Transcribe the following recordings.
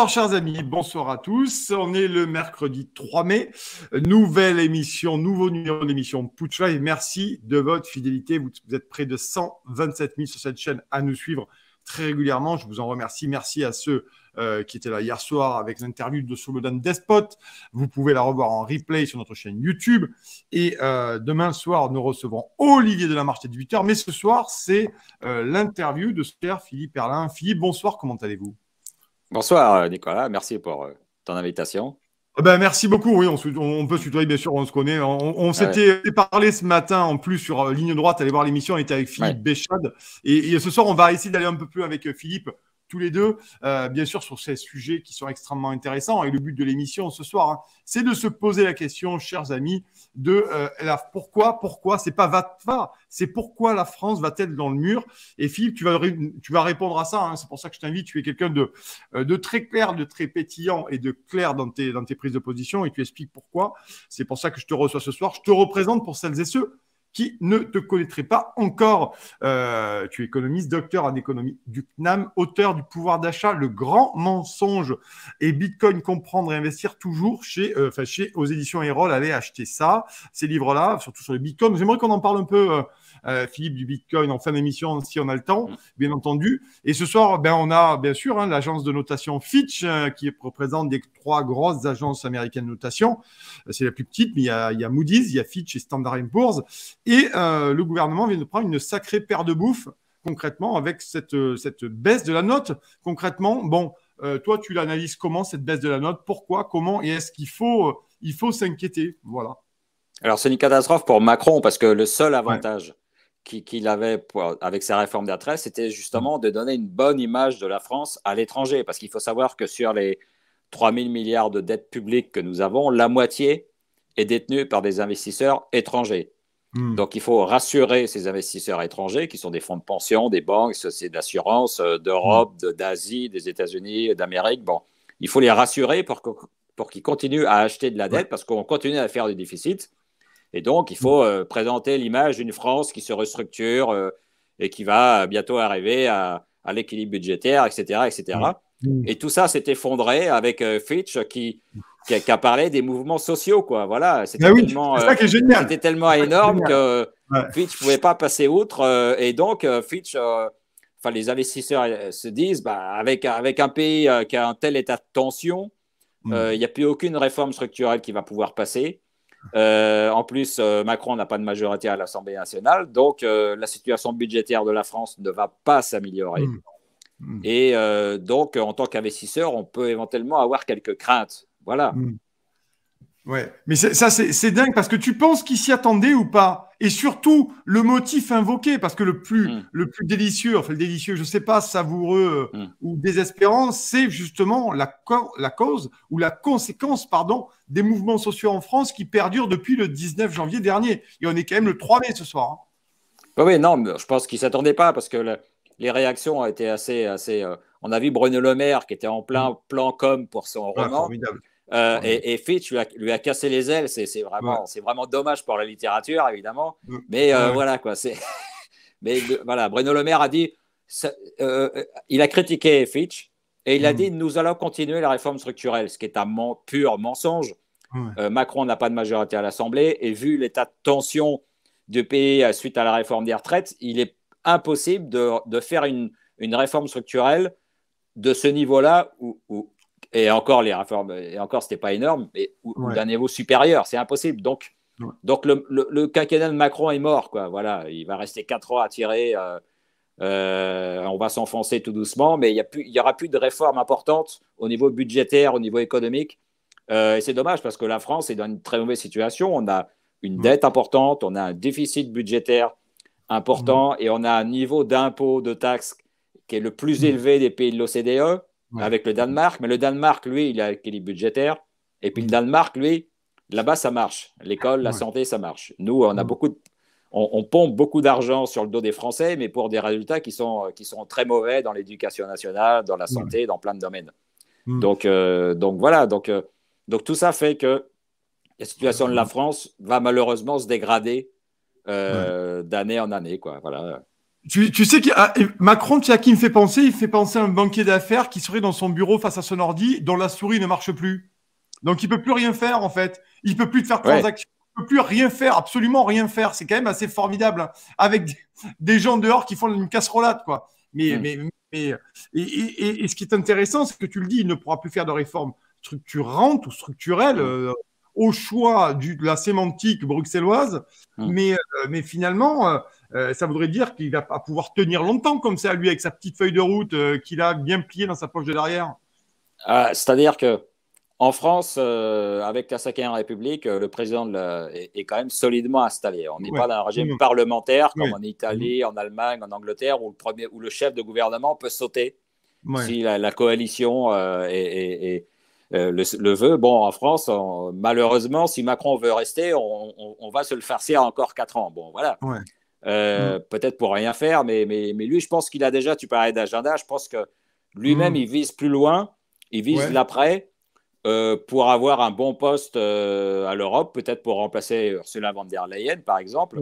Bonsoir chers amis, bonsoir à tous. On est le mercredi 3 mai, nouvelle émission, nouveau numéro d'émission Pouch Live. Merci de votre fidélité. Vous, êtes près de 127 000 sur cette chaîne à nous suivre très régulièrement. Je vous en remercie. Merci à ceux euh, qui étaient là hier soir avec l'interview de Solodan Despot. Vous pouvez la revoir en replay sur notre chaîne YouTube. Et euh, demain soir, nous recevons Olivier Delamarche à 8 h Mais ce soir, c'est euh, l'interview de père Philippe Perlin. Philippe, bonsoir, comment allez-vous Bonsoir euh, Nicolas, merci pour euh, ton invitation. Ah ben, merci beaucoup. Oui, on, peut se tutoyer, bien sûr, on se connaît. On, ah s'était parlé ce matin en plus sur euh, Ligne Droite. aller voir l'émission. On était avec Philippe Béchade. et, ce soir, on va essayer d'aller un peu plus avec Philippe tous les deux, euh, bien sûr, sur ces sujets qui sont extrêmement intéressants. Et le but de l'émission ce soir, hein, c'est de se poser la question, chers amis, de euh, la, pourquoi, pourquoi, c'est pas va, va, c'est pourquoi la France va-t-elle dans le mur Et Philippe, tu vas, répondre à ça. Hein, c'est pour ça que je t'invite. Tu es quelqu'un de, euh, de très clair, de très pétillant et de clair dans dans tes prises de position et tu expliques pourquoi. C'est pour ça que je te reçois ce soir. Je te représente pour celles et ceux qui ne te connaîtrait pas encore. Euh, tu es économiste, docteur en économie du CNAM, auteur du pouvoir d'achat, le grand mensonge et Bitcoin comprendre et investir toujours chez, euh, chez aux éditions Erol. Allez acheter ça, ces livres-là, surtout sur les Bitcoin. J'aimerais qu'on en parle un peu. Euh, euh, Philippe du Bitcoin en fin d'émission si on a le temps, mm. bien entendu. Et ce soir, ben, on a bien sûr hein, l'agence de notation Fitch euh, qui représente les trois grosses agences américaines de notation. Euh, c'est la plus petite, mais il y, a, Moody's, il y a Fitch et Standard Poor's. Et le gouvernement vient de prendre une sacrée paire de bouffe concrètement avec cette, cette baisse de la note. Concrètement, bon, toi, tu l'analyses comment cette baisse de la note Pourquoi Comment Et est-ce qu'il faut, faut s'inquiéter Voilà. Alors, c'est une catastrophe pour Macron parce que le seul avantage qu'il avait avec sa réforme d'attrait, c'était mm. justement de donner une bonne image de la France à l'étranger. Parce qu'il faut savoir que sur les 3 000 milliards de dettes publiques que nous avons, la moitié est détenue par des investisseurs étrangers. Mm. Donc il faut rassurer ces investisseurs étrangers qui sont des fonds de pension, des banques, sociétés d'assurance euh, d'Europe, mm. d'Asie, des États-Unis, d'Amérique. Bon, il faut les rassurer pour, qu'ils continuent à acheter de la dette parce qu'on continue à faire du déficit. Et donc, il faut euh, présenter l'image d'une France qui se restructure euh, et qui va bientôt arriver à, l'équilibre budgétaire, etc. etc. Mmh. Et tout ça s'est effondré avec euh, Fitch qui, a, parlé des mouvements sociaux. Quoi. Voilà, c'était tellement, énorme que Fitch ne pouvait pas passer outre. et donc, Fitch enfin les investisseurs se disent bah, avec, avec un pays qui a un tel état de tension, mmh. il n'y a plus aucune réforme structurelle qui va pouvoir passer. Euh, en plus, euh, Macron n'a pas de majorité à l'Assemblée nationale, donc euh, la situation budgétaire de la France ne va pas s'améliorer. Hmm. Hmm. Et donc, en tant qu'investisseur, on peut éventuellement avoir quelques craintes. Voilà. Hmm. Ouais, mais ça, c'est dingue parce que tu penses qu'ils s'y attendaient ou pas Et surtout, le motif invoqué, parce que le plus, hmm. le plus délicieux, enfin le délicieux, je ne sais pas, savoureux euh, hmm. ou désespérant, c'est justement la, cause ou la conséquence, pardon, des mouvements sociaux en France qui perdurent depuis le 19 janvier dernier. Et on est quand même le 3 mai ce soir. Hein. Bah oui, non, je pense qu'ils ne s'attendaient pas parce que les réactions ont été assez. assez euh, on a vu Bruno Le Maire qui était en plein hmm. plan com pour son ah, roman. Euh, et, Fitch lui a, cassé les ailes. C'est vraiment, vraiment dommage pour la littérature, évidemment. Mm. Mais euh, voilà, quoi. Mais voilà, Bruno Le Maire a dit, euh, il a critiqué Fitch et il a mm. dit, nous allons continuer la réforme structurelle, ce qui est un pur mensonge. Macron n'a pas de majorité à l'Assemblée et vu l'état de tension du pays suite à la réforme des retraites, il est impossible de, faire une, réforme structurelle de ce niveau-là ou et encore, les réformes, et encore, c'était pas énorme, mais d'un niveau supérieur, c'est impossible. Donc, donc le, le, quinquennat de Macron est mort, quoi. Voilà, il va rester quatre ans à tirer. Euh, euh, on va s'enfoncer tout doucement, mais il n'y aura plus de réformes importantes au niveau budgétaire, au niveau économique. Euh, et c'est dommage parce que la France est dans une très mauvaise situation. On a une dette importante, on a un déficit budgétaire important et on a un niveau d'impôts de taxes qui est le plus élevé des pays de l'OCDE avec le Danemark. Mais le Danemark, lui, il a l'équilibre budgétaire. Et puis le Danemark, lui, là-bas, ça marche. L'école, la santé, ça marche. Nous, on a mm. beaucoup on, pompe beaucoup d'argent sur le dos des Français, mais pour des résultats qui sont, qui sont très mauvais dans l'éducation nationale, dans la mm. santé, dans plein de domaines. Mm. Donc, euh, donc voilà. Donc, euh, donc tout ça fait que la situation de la France va malheureusement se dégrader euh, d'année en année. Quoi. Voilà. Tu, sais que Macron, tu sais à qui me fait penser Il fait penser à un banquier d'affaires qui serait dans son bureau face à son ordi, dont la souris ne marche plus. Donc il peut plus rien faire en fait. Il peut plus faire transaction. Il Il peut plus rien faire, absolument rien faire. C'est quand même assez formidable hein, avec des gens dehors qui font une casserolade quoi. Mais, mm. mais, mais et, et, ce qui est intéressant, c'est que tu le dis, il ne pourra plus faire de réformes structurantes ou structurelles mm. euh, au choix de la sémantique bruxelloise, mm. mais, euh, mais finalement, euh, euh, ça voudrait dire qu'il va pas pouvoir tenir longtemps comme ça, lui, avec sa petite feuille de route euh, qu'il a bien pliée dans sa poche de derrière. Ah, c'est-à-dire que en France, euh, avec la cinquième République, le président est, quand même solidement installé. On n'est pas dans un régime parlementaire comme en Italie, mhm. en Allemagne, en Angleterre, où le, premier, où le chef de gouvernement peut sauter si la, coalition est, le, veut. Bon, en France, malheureusement, si Macron veut rester, on, va se le farcir encore quatre ans. Bon, voilà. Euh, mm. Peut-être pour rien faire, mais, mais, mais lui, je pense qu'il a déjà, tu parlais d'agenda, je pense que lui-même, mm. il vise plus loin, il vise l'après euh, pour avoir un bon poste euh, à l'Europe, peut-être pour remplacer Ursula von der Leyen, par exemple.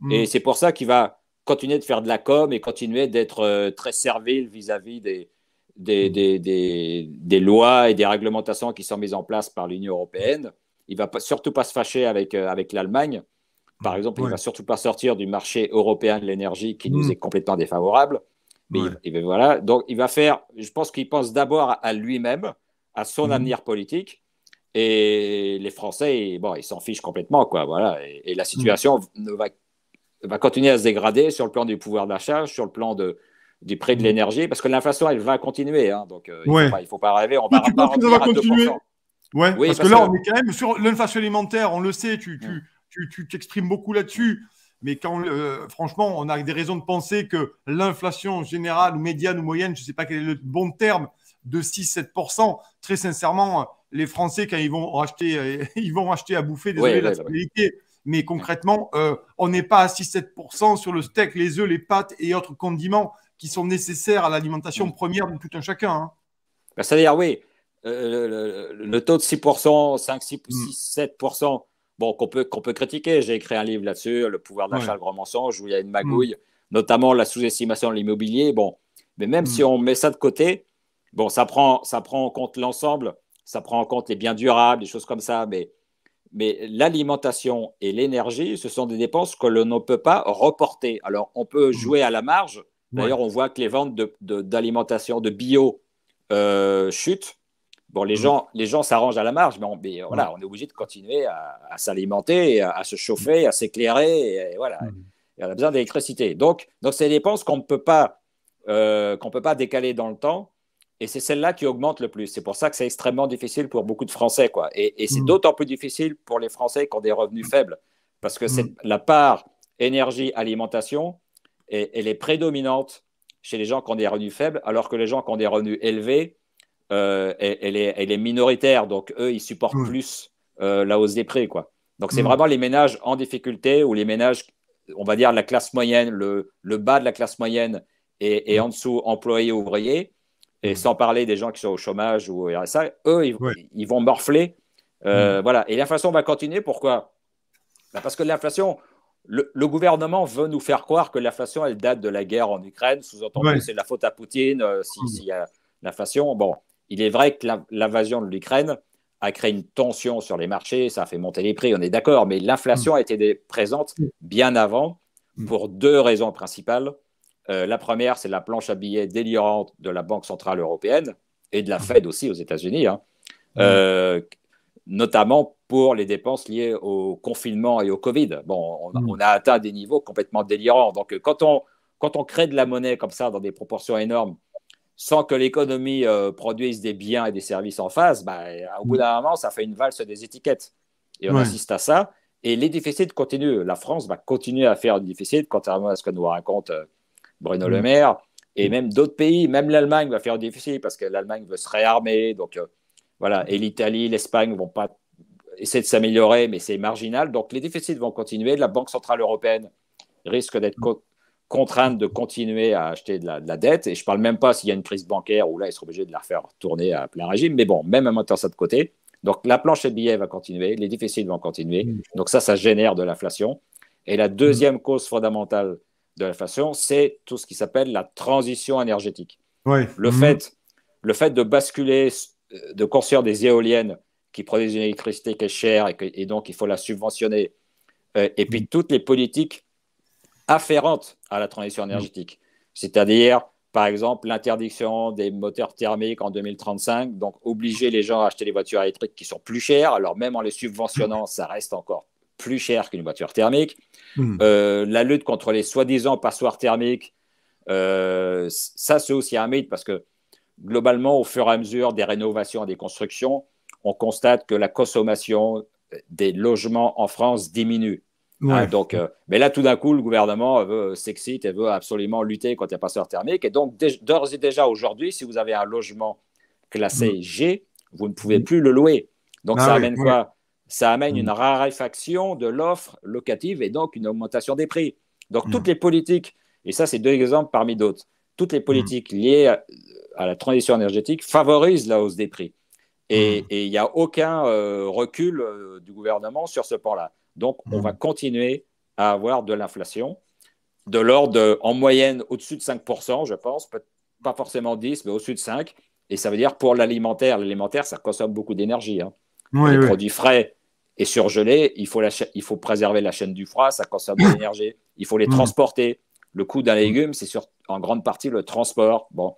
Mm. Et c'est pour ça qu'il va continuer de faire de la com et continuer d'être très servile vis-à-vis des, des, des, des, lois et des réglementations qui sont mises en place par l'Union européenne. Il ne va surtout pas se fâcher avec, avec l'Allemagne. Par exemple, il ne va surtout pas sortir du marché européen de l'énergie qui nous mm. est complètement défavorable. Mais voilà, donc il va faire, je pense qu'il pense d'abord à lui-même, à son mm. avenir politique. Et les Français, bon, ils s'en fichent complètement, quoi. Voilà. Et, la situation mm. va, va, continuer à se dégrader sur le plan du pouvoir d'achat, sur le plan de, du prix de l'énergie, parce que l'inflation, elle va continuer. Hein. donc, euh, il ne faut, pas rêver. On va, pas va continuer. Ouais, oui, parce, que là, on est quand même sur l'inflation alimentaire, on le sait, tu, tu t'exprimes beaucoup là-dessus. Mais quand, euh, franchement, on a des raisons de penser que l'inflation générale médiane ou moyenne, je ne sais pas quel est le bon terme, de 6-7%, très sincèrement, les Français, quand ils vont acheter, euh, ils vont acheter à bouffer, désolé, la stabilité, mais concrètement, euh, on n'est pas à 6-7% sur le steak, les œufs, les pâtes et autres condiments qui sont nécessaires à l'alimentation mm. première de tout un chacun. Hein. Bah, c'est-à-dire, oui, le, taux de 6%, 5, 6 7%, bon, qu'on peut, qu'on peut critiquer. J'ai écrit un livre là-dessus, Le pouvoir d'achat, le grand mensonge, où il y a une mm. magouille, notamment la sous-estimation de l'immobilier. Bon, mais même mm. si on met ça de côté, bon, ça prend, ça prend en compte l'ensemble, ça prend en compte les biens durables, des choses comme ça, mais, mais l'alimentation et l'énergie, ce sont des dépenses que l'on ne peut pas reporter. Alors, on peut mm. jouer à la marge. D'ailleurs, on voit que les ventes d'alimentation, de, bio euh, chutent Bon, les, mm. gens, les gens s'arrangent à la marge, mais, on, mais mm. on est obligé de continuer à, s'alimenter, à, se chauffer, mm. à s'éclairer. voilà, on a besoin d'électricité. Donc, donc c'est des dépenses qu'on ne peut pas, euh, qu'on peut pas décaler dans le temps. Et c'est celle-là qui augmente le plus. C'est pour ça que c'est extrêmement difficile pour beaucoup de Français. Quoi. Et, et c'est d'autant plus difficile pour les Français qui ont des revenus faibles. Parce que c'est la part énergie, alimentation, elle est prédominante chez les gens qui ont des revenus faibles, alors que les gens qui ont des revenus élevés, euh, elle, est, elle, est, minoritaire. Donc, eux, ils supportent mm. plus euh, la hausse des prix. Quoi. Donc, c'est mm. vraiment les ménages en difficulté ou les ménages, on va dire, la classe moyenne, le, bas de la classe moyenne et, mm. en dessous, employés, ouvriers. Et sans parler des gens qui sont au chômage ou ça, eux, ils, vont morfler. Euh, voilà. Et l'inflation va continuer. Pourquoi bah, Parce que l'inflation, le, gouvernement veut nous faire croire que l'inflation, elle date de la guerre en Ukraine. Sous-entendu, c'est de la faute à Poutine s'il y a l'inflation. Bon, il est vrai que l'invasion de l'Ukraine a créé une tension sur les marchés, ça a fait monter les prix, on est d'accord, mais l'inflation a été présente bien avant mm. pour deux raisons principales. Euh, la première, c'est la planche à billets délirante de la Banque Centrale Européenne et de la mm. Fed aussi aux États-Unis, hein. mm. euh, notamment pour les dépenses liées au confinement et au Covid. Bon, on, a atteint des niveaux complètement délirants. Donc, euh, quand on crée de la monnaie comme ça dans des proportions énormes sans que l'économie euh, produise des biens et des services en face, bah, au bout mm. d'un moment, ça fait une valse des étiquettes. Et on assiste à ça. Et les déficits continuent. La France va continuer à faire des déficits, contrairement à ce que nous raconte euh, Bruno mm. Le Maire. Et mm. même d'autres pays, même l'Allemagne va faire des déficit parce que l'Allemagne veut se réarmer. Donc euh, voilà. Et l'Italie, l'Espagne vont pas essayer de s'améliorer, mais c'est marginal. Donc les déficits vont continuer. La Banque centrale européenne risque d'être contrainte de continuer à acheter de la, dette. Et je ne parle même pas s'il y a une crise bancaire où là, ils seront obligés de la faire tourner à plein régime. Mais bon, même en mettant ça de côté. Donc, la planche de billets va continuer, les déficits vont continuer. Donc, ça, ça génère de l'inflation. Et la deuxième cause fondamentale de l'inflation, c'est tout ce qui s'appelle la transition énergétique. Le, mhm. fait, le fait de basculer, euh, de construire des éoliennes qui produisent une électricité qui est chère et, et donc il faut la subventionner, euh, et puis toutes les politiques afférentes à la transition mm. énergétique, c'est-à-dire par exemple l'interdiction des moteurs thermiques en 2035, donc obliger les gens à acheter des voitures électriques qui sont plus chères, alors même en les subventionnant, mm. ça reste encore plus cher qu'une voiture thermique. Mm. Euh, la lutte contre les soi-disant passoires thermiques, euh, ça c'est aussi un mythe parce que globalement, au fur et à mesure des rénovations et des constructions, on constate que la consommation des logements en France diminue. Hein, donc, euh, mais là, tout d'un coup, le gouvernement veut euh, s'excite et veut absolument lutter contre les passeurs thermiques. Et donc, d'ores et déjà aujourd'hui, si vous avez un logement classé mm. G, vous ne pouvez plus le louer. Donc, ah ça amène quoi Ça amène une raréfaction de l'offre locative et donc une augmentation des prix. Donc, mm. toutes les politiques, et ça, c'est deux exemples parmi d'autres, toutes les mm. politiques liées à, la transition énergétique favorisent la hausse des prix. Et il n'y a aucun euh, recul du gouvernement sur ce point-là. Donc, on va hmm. continuer à avoir de l'inflation de l'ordre en moyenne au-dessus de 5%, je pense, pas forcément 10, mais au-dessus de 5. Et ça veut dire pour l'alimentaire, l'alimentaire, ça consomme beaucoup d'énergie. Hein. les produits frais et surgelés, il faut, préserver la chaîne du froid, ça consomme de hmm. l'énergie, il faut les hmm. transporter. Le coût d'un légume, c'est en grande partie le transport. Bon.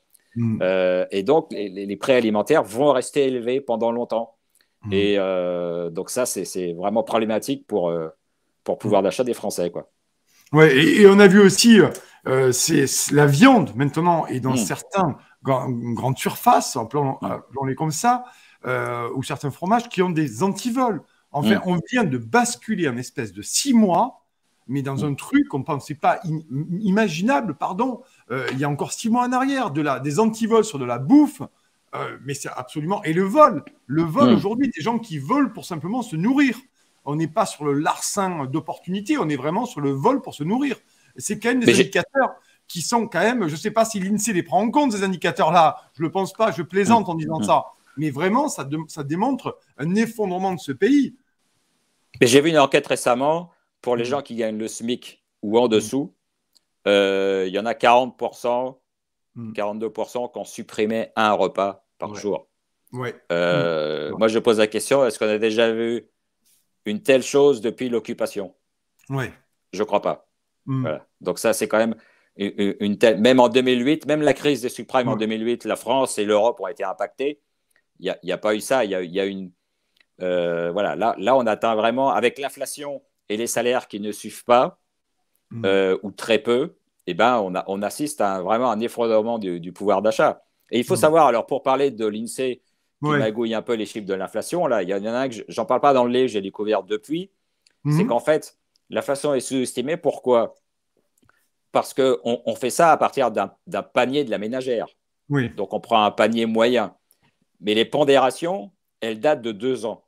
Euh, et donc, les, les prix alimentaires vont rester élevés pendant longtemps. Mm. Et euh, donc ça, c'est vraiment problématique pour, euh, pour pouvoir mm. d'achat des Français. Quoi. Ouais, et, on a vu aussi, euh, c'est la viande maintenant, et dans mm. certains grandes surfaces, euh, on les comme ça, ou certains fromages qui ont des antivols. En fait, on vient de basculer en espèce de six mois, mais dans un truc qu'on ne pensait pas imaginable, pardon, il y a encore six mois en arrière, de des antivols sur de la bouffe, euh, mais c'est absolument. Et le vol, le vol hmm. aujourd'hui des gens qui volent pour simplement se nourrir. On n'est pas sur le larcin d'opportunité, on est vraiment sur le vol pour se nourrir. C'est quand même des indicateurs qui sont quand même. Je ne sais pas si l'INSEE les prend en compte, ces indicateurs-là. Je ne le pense pas, je plaisante hmm. en disant hmm. ça. Mais vraiment, ça, démontre un effondrement de ce pays. j'ai vu une enquête récemment pour les gens qui gagnent le SMIC ou en dessous. Euh, il y en a 40%, 42% ont supprimé un repas par jour. Euh, moi, je pose la question, est-ce qu'on a déjà vu une telle chose depuis l'occupation Oui. Je crois pas. Hmm. Donc ça, c'est quand même une, telle... Même en 2008, même la crise des subprimes en 2008, la France et l'Europe ont été impactées. Il n'y a, pas eu ça. Il y a, une... Euh, voilà, là, on atteint vraiment, avec l'inflation et les salaires qui ne suivent pas, hmm. euh, ou très peu, eh ben, on, a, on assiste à vraiment un effondrement du pouvoir d'achat. Et il faut mm. savoir, alors pour parler de l'INSEE, qui magouille un peu les chiffres de l'inflation, là, il y en a un que j'en parle pas dans le lait, j'ai découvert depuis, c'est mhm. qu'en fait, l'inflation est sous-estimée. Pourquoi Parce qu'on fait ça à partir d'un panier de la ménagère. Donc on prend un panier moyen. Mais les pondérations, elles datent de deux ans.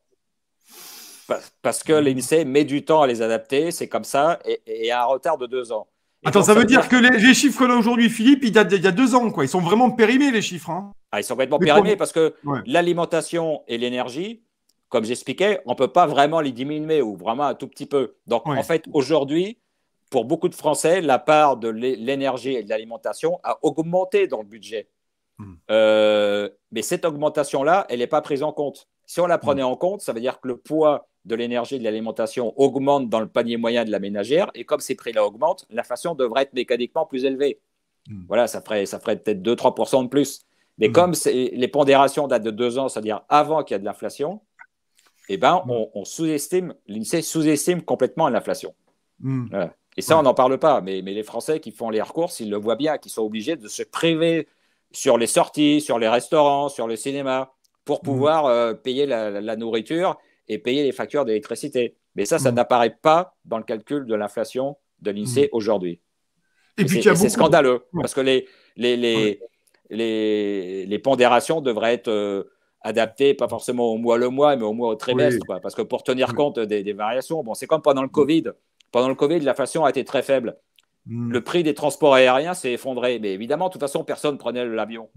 Parce que mhm. l'INSEE met du temps à les adapter, c'est comme ça, et, et à un retard de deux ans. Attends, ça, veut dire que les, chiffres là aujourd'hui, Philippe, il datent a, y a deux ans, quoi. Ils sont vraiment périmés, les chiffres. Hein. Ah, ils sont vraiment périmés parce que l'alimentation et l'énergie, comme j'expliquais, on ne peut pas vraiment les diminuer ou vraiment un tout petit peu. Donc, en fait, aujourd'hui, pour beaucoup de Français, la part de l'énergie et de l'alimentation a augmenté dans le budget. Hmm. Euh, mais cette augmentation-là, elle n'est pas prise en compte. Si on la prenait hmm. en compte, ça veut dire que le poids de l'énergie de l'alimentation augmente dans le panier moyen de la ménagère, et comme ces prix-là augmentent, l'inflation devrait être mécaniquement plus élevée. Hmm. Voilà, ça ferait, ça ferait peut-être 2-3% de plus. Mais hmm. comme les pondérations datent de deux ans, c'est-à-dire avant qu'il y ait de l'inflation, eh ben, hmm. on, sous-estime, l'INSEE sous-estime complètement l'inflation. Et ça, on n'en parle pas, mais, les Français qui font les recourses, ils le voient bien, qu'ils sont obligés de se priver sur les sorties, sur les restaurants, sur le cinéma, pour pouvoir euh, payer la nourriture et payer les factures d'électricité. Mais ça, ça mmh. n'apparaît pas dans le calcul de l'inflation de l'INSEE mmh. aujourd'hui. Et, puis c'est scandaleux, parce que les, les, les, les, pondérations devraient être euh, adaptées, pas forcément au mois le mois, mais au mois au trimestre, parce que pour tenir compte des, variations, bon, c'est comme pendant le Covid. Pendant le Covid, l'inflation a été très faible. Mmh. Le prix des transports aériens s'est effondré, mais évidemment, de toute façon, personne prenait l'avion.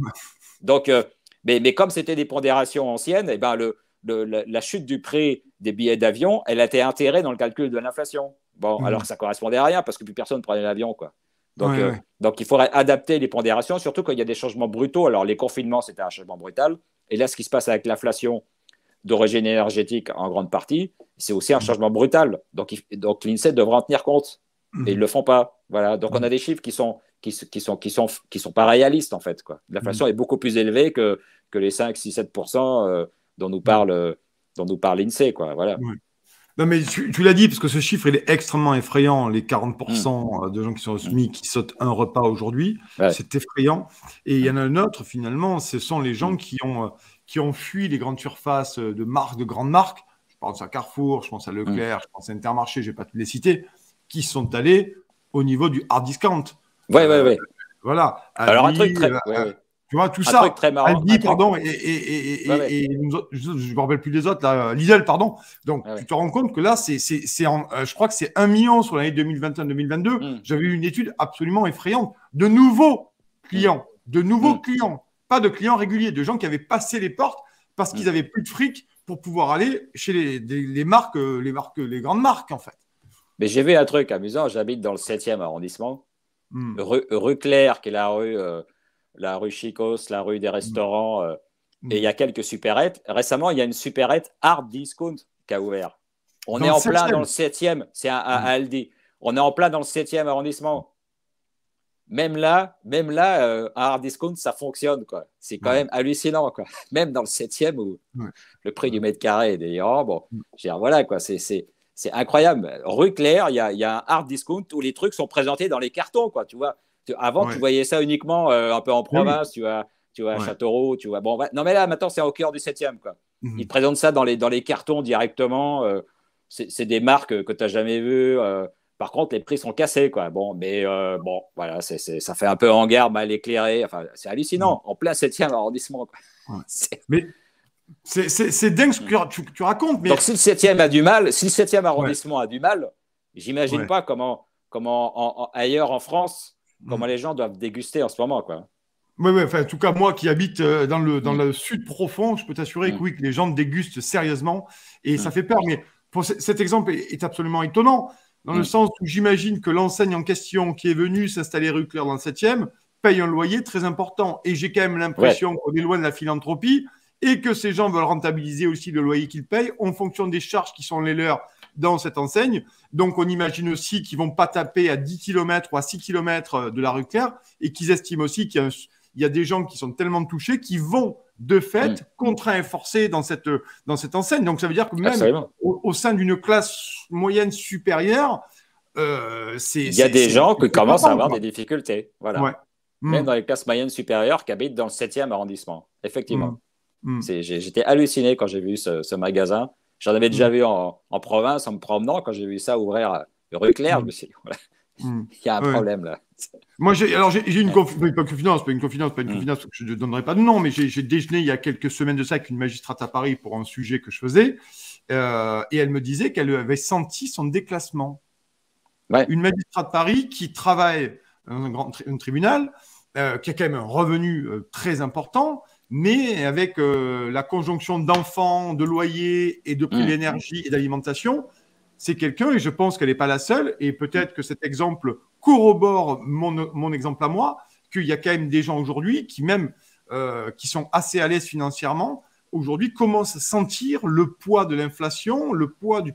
Donc, euh, mais, mais, comme c'était des pondérations anciennes, et eh ben le, la, chute du prix des billets d'avion, elle a été intégrée dans le calcul de l'inflation. Bon, mhm. alors ça correspondait à rien parce que plus personne prenait l'avion, quoi. Donc, euh, donc, il faudrait adapter les pondérations, surtout quand il y a des changements brutaux. Alors, les confinements, c'était un changement brutal. Et là, ce qui se passe avec l'inflation d'origine énergétique en grande partie, c'est aussi un mhm. changement brutal. Donc, donc l'INSEE devra en tenir compte. Mhm. Et ils ne le font pas. Voilà. Donc, on a des chiffres qui sont, qui, sont, qui sont, qui sont pas réalistes, en fait. L'inflation est beaucoup plus élevée que, que les 5, 6, 7 dont nous parle, dont nous parle l'INSEE. Quoi, voilà. mais tu, l'as dit, parce que ce chiffre, est extrêmement effrayant. Les 40% mm. euh, de gens qui sont au SMIC qui sautent un repas aujourd'hui, c'est effrayant. Et il y en a un autre, finalement, ce sont les gens mm. qui ont, euh, qui ont fui les grandes surfaces euh, de marques, de grandes marques. Je pense à Carrefour, je pense à mm. Leclerc, je pense à Intermarché, je ne vais pas tous les citer, qui sont allés au niveau du hard discount. Oui, oui, oui. Voilà. Alors, un truc très. Tu vois, tout ça. Truc très pardon, et, je ne me rappelle plus des autres, là, euh, Lidl, pardon. Donc, tu te rends compte que là, c'est, c'est, euh, je crois que c'est 1 million sur l'année 2021-2022. Hmm. J'avais eu une étude absolument effrayante. De nouveaux clients, hmm. de nouveaux hmm. clients, pas de clients réguliers, de gens qui avaient passé les portes parce qu'ils n'avaient plus de fric pour pouvoir aller chez les, marques, euh, les marques, les grandes marques, en fait. Mais j'ai vu un truc amusant. J'habite dans le 7e arrondissement. Rue, Claire, qui est la rue la rue Chicos, la rue des mm. restaurants. Euh, mm. Et il y a quelques supérettes. Récemment, il y a une supérette Hard Discount qui a ouvert. On est en plein dans le 7e, c'est mm. à, Aldi. On est en plein dans le 7e arrondissement. Même là, même là, Hard euh, Discount, ça fonctionne. C'est quand même hallucinant. Même dans le 7e où le prix du mètre carré est délirant. Bon, voilà, quoi. C'est incroyable. Rue Claire, il y, a un hard discount où les trucs sont présentés dans les cartons, quoi, tu vois. Avant, tu voyais ça uniquement euh, un peu en ah province, tu vois, tu vois, Châteauroux, tu vois. Bon, non, mais là, maintenant, c'est au cœur du 7e, quoi. Mhm. Ils présentent ça dans les, dans les cartons directement. Euh, c'est des marques que tu n'as jamais vues. Euh. par contre, les prix sont cassés, quoi. Bon, mais bon, voilà, ça fait un peu hangar mal éclairé. Enfin, c'est hallucinant, mhm. en plein 7e arrondissement. Mais c'est dingue ce que mhm. tu, racontes. Mais... Donc, si le 7e a du mal, si le 7e arrondissement a du mal, j'imagine pas comment, comment ailleurs en France, comment mm. les gens doivent déguster en ce moment, quoi. Oui, oui, enfin, en tout cas, moi qui habite euh, dans, le, dans mm. le sud profond, je peux t'assurer que mm. oui, que les gens dégustent sérieusement et ça fait peur. Mais pour cet exemple est, absolument étonnant, dans le sens où j'imagine que l'enseigne en question qui est venue s'installer rue Claire dans le 7e paye un loyer très important. Et j'ai quand même l'impression qu'on est loin de la philanthropie et que ces gens veulent rentabiliser aussi le loyer qu'ils payent en fonction des charges qui sont les leurs dans cette enseigne. Donc, on imagine aussi qu'ils vont pas taper à 10 km ou à 6 km euh, de la rue Claire et qu'ils estiment aussi qu'il y, a des gens qui sont tellement touchés qu'ils vont de fait mmh. contraints et forcés dans cette, dans cette enseigne. Donc, ça veut dire que même au, sein d'une classe moyenne supérieure, euh, Il y a des gens qui commencent à avoir des difficultés. Voilà. Même mm. dans les classes moyennes supérieures qui habitent dans le 7e arrondissement. Effectivement. Mm. Mm. J'étais halluciné quand j'ai vu ce magasin. J'en avais déjà mm. vu en, province en me promenant. Quand j'ai vu ça ouvrir euh, rue Claire, je me suis mm. il y a un problème là. Moi, j'ai, une, conf... pas une confidence, pas une confidence, mm. je ne donnerai pas de nom, mais j'ai, déjeuné il y a quelques semaines de ça avec une magistrate à Paris pour un sujet que je faisais, euh, et elle me disait qu'elle avait senti son déclassement. Une magistrate de Paris qui travaille dans un grand tribunal, euh, qui a quand même un revenu très important, mais avec euh, la conjonction d'enfants, de loyers et de prix mmh. d'énergie et d'alimentation, c'est quelqu'un, et je pense qu'elle n'est pas la seule, et peut-être que cet exemple corrobore mon, exemple à moi, qu'il y a quand même des gens aujourd'hui qui, même euh, qui sont assez à l'aise financièrement, aujourd'hui commencent à sentir le poids de l'inflation, le poids du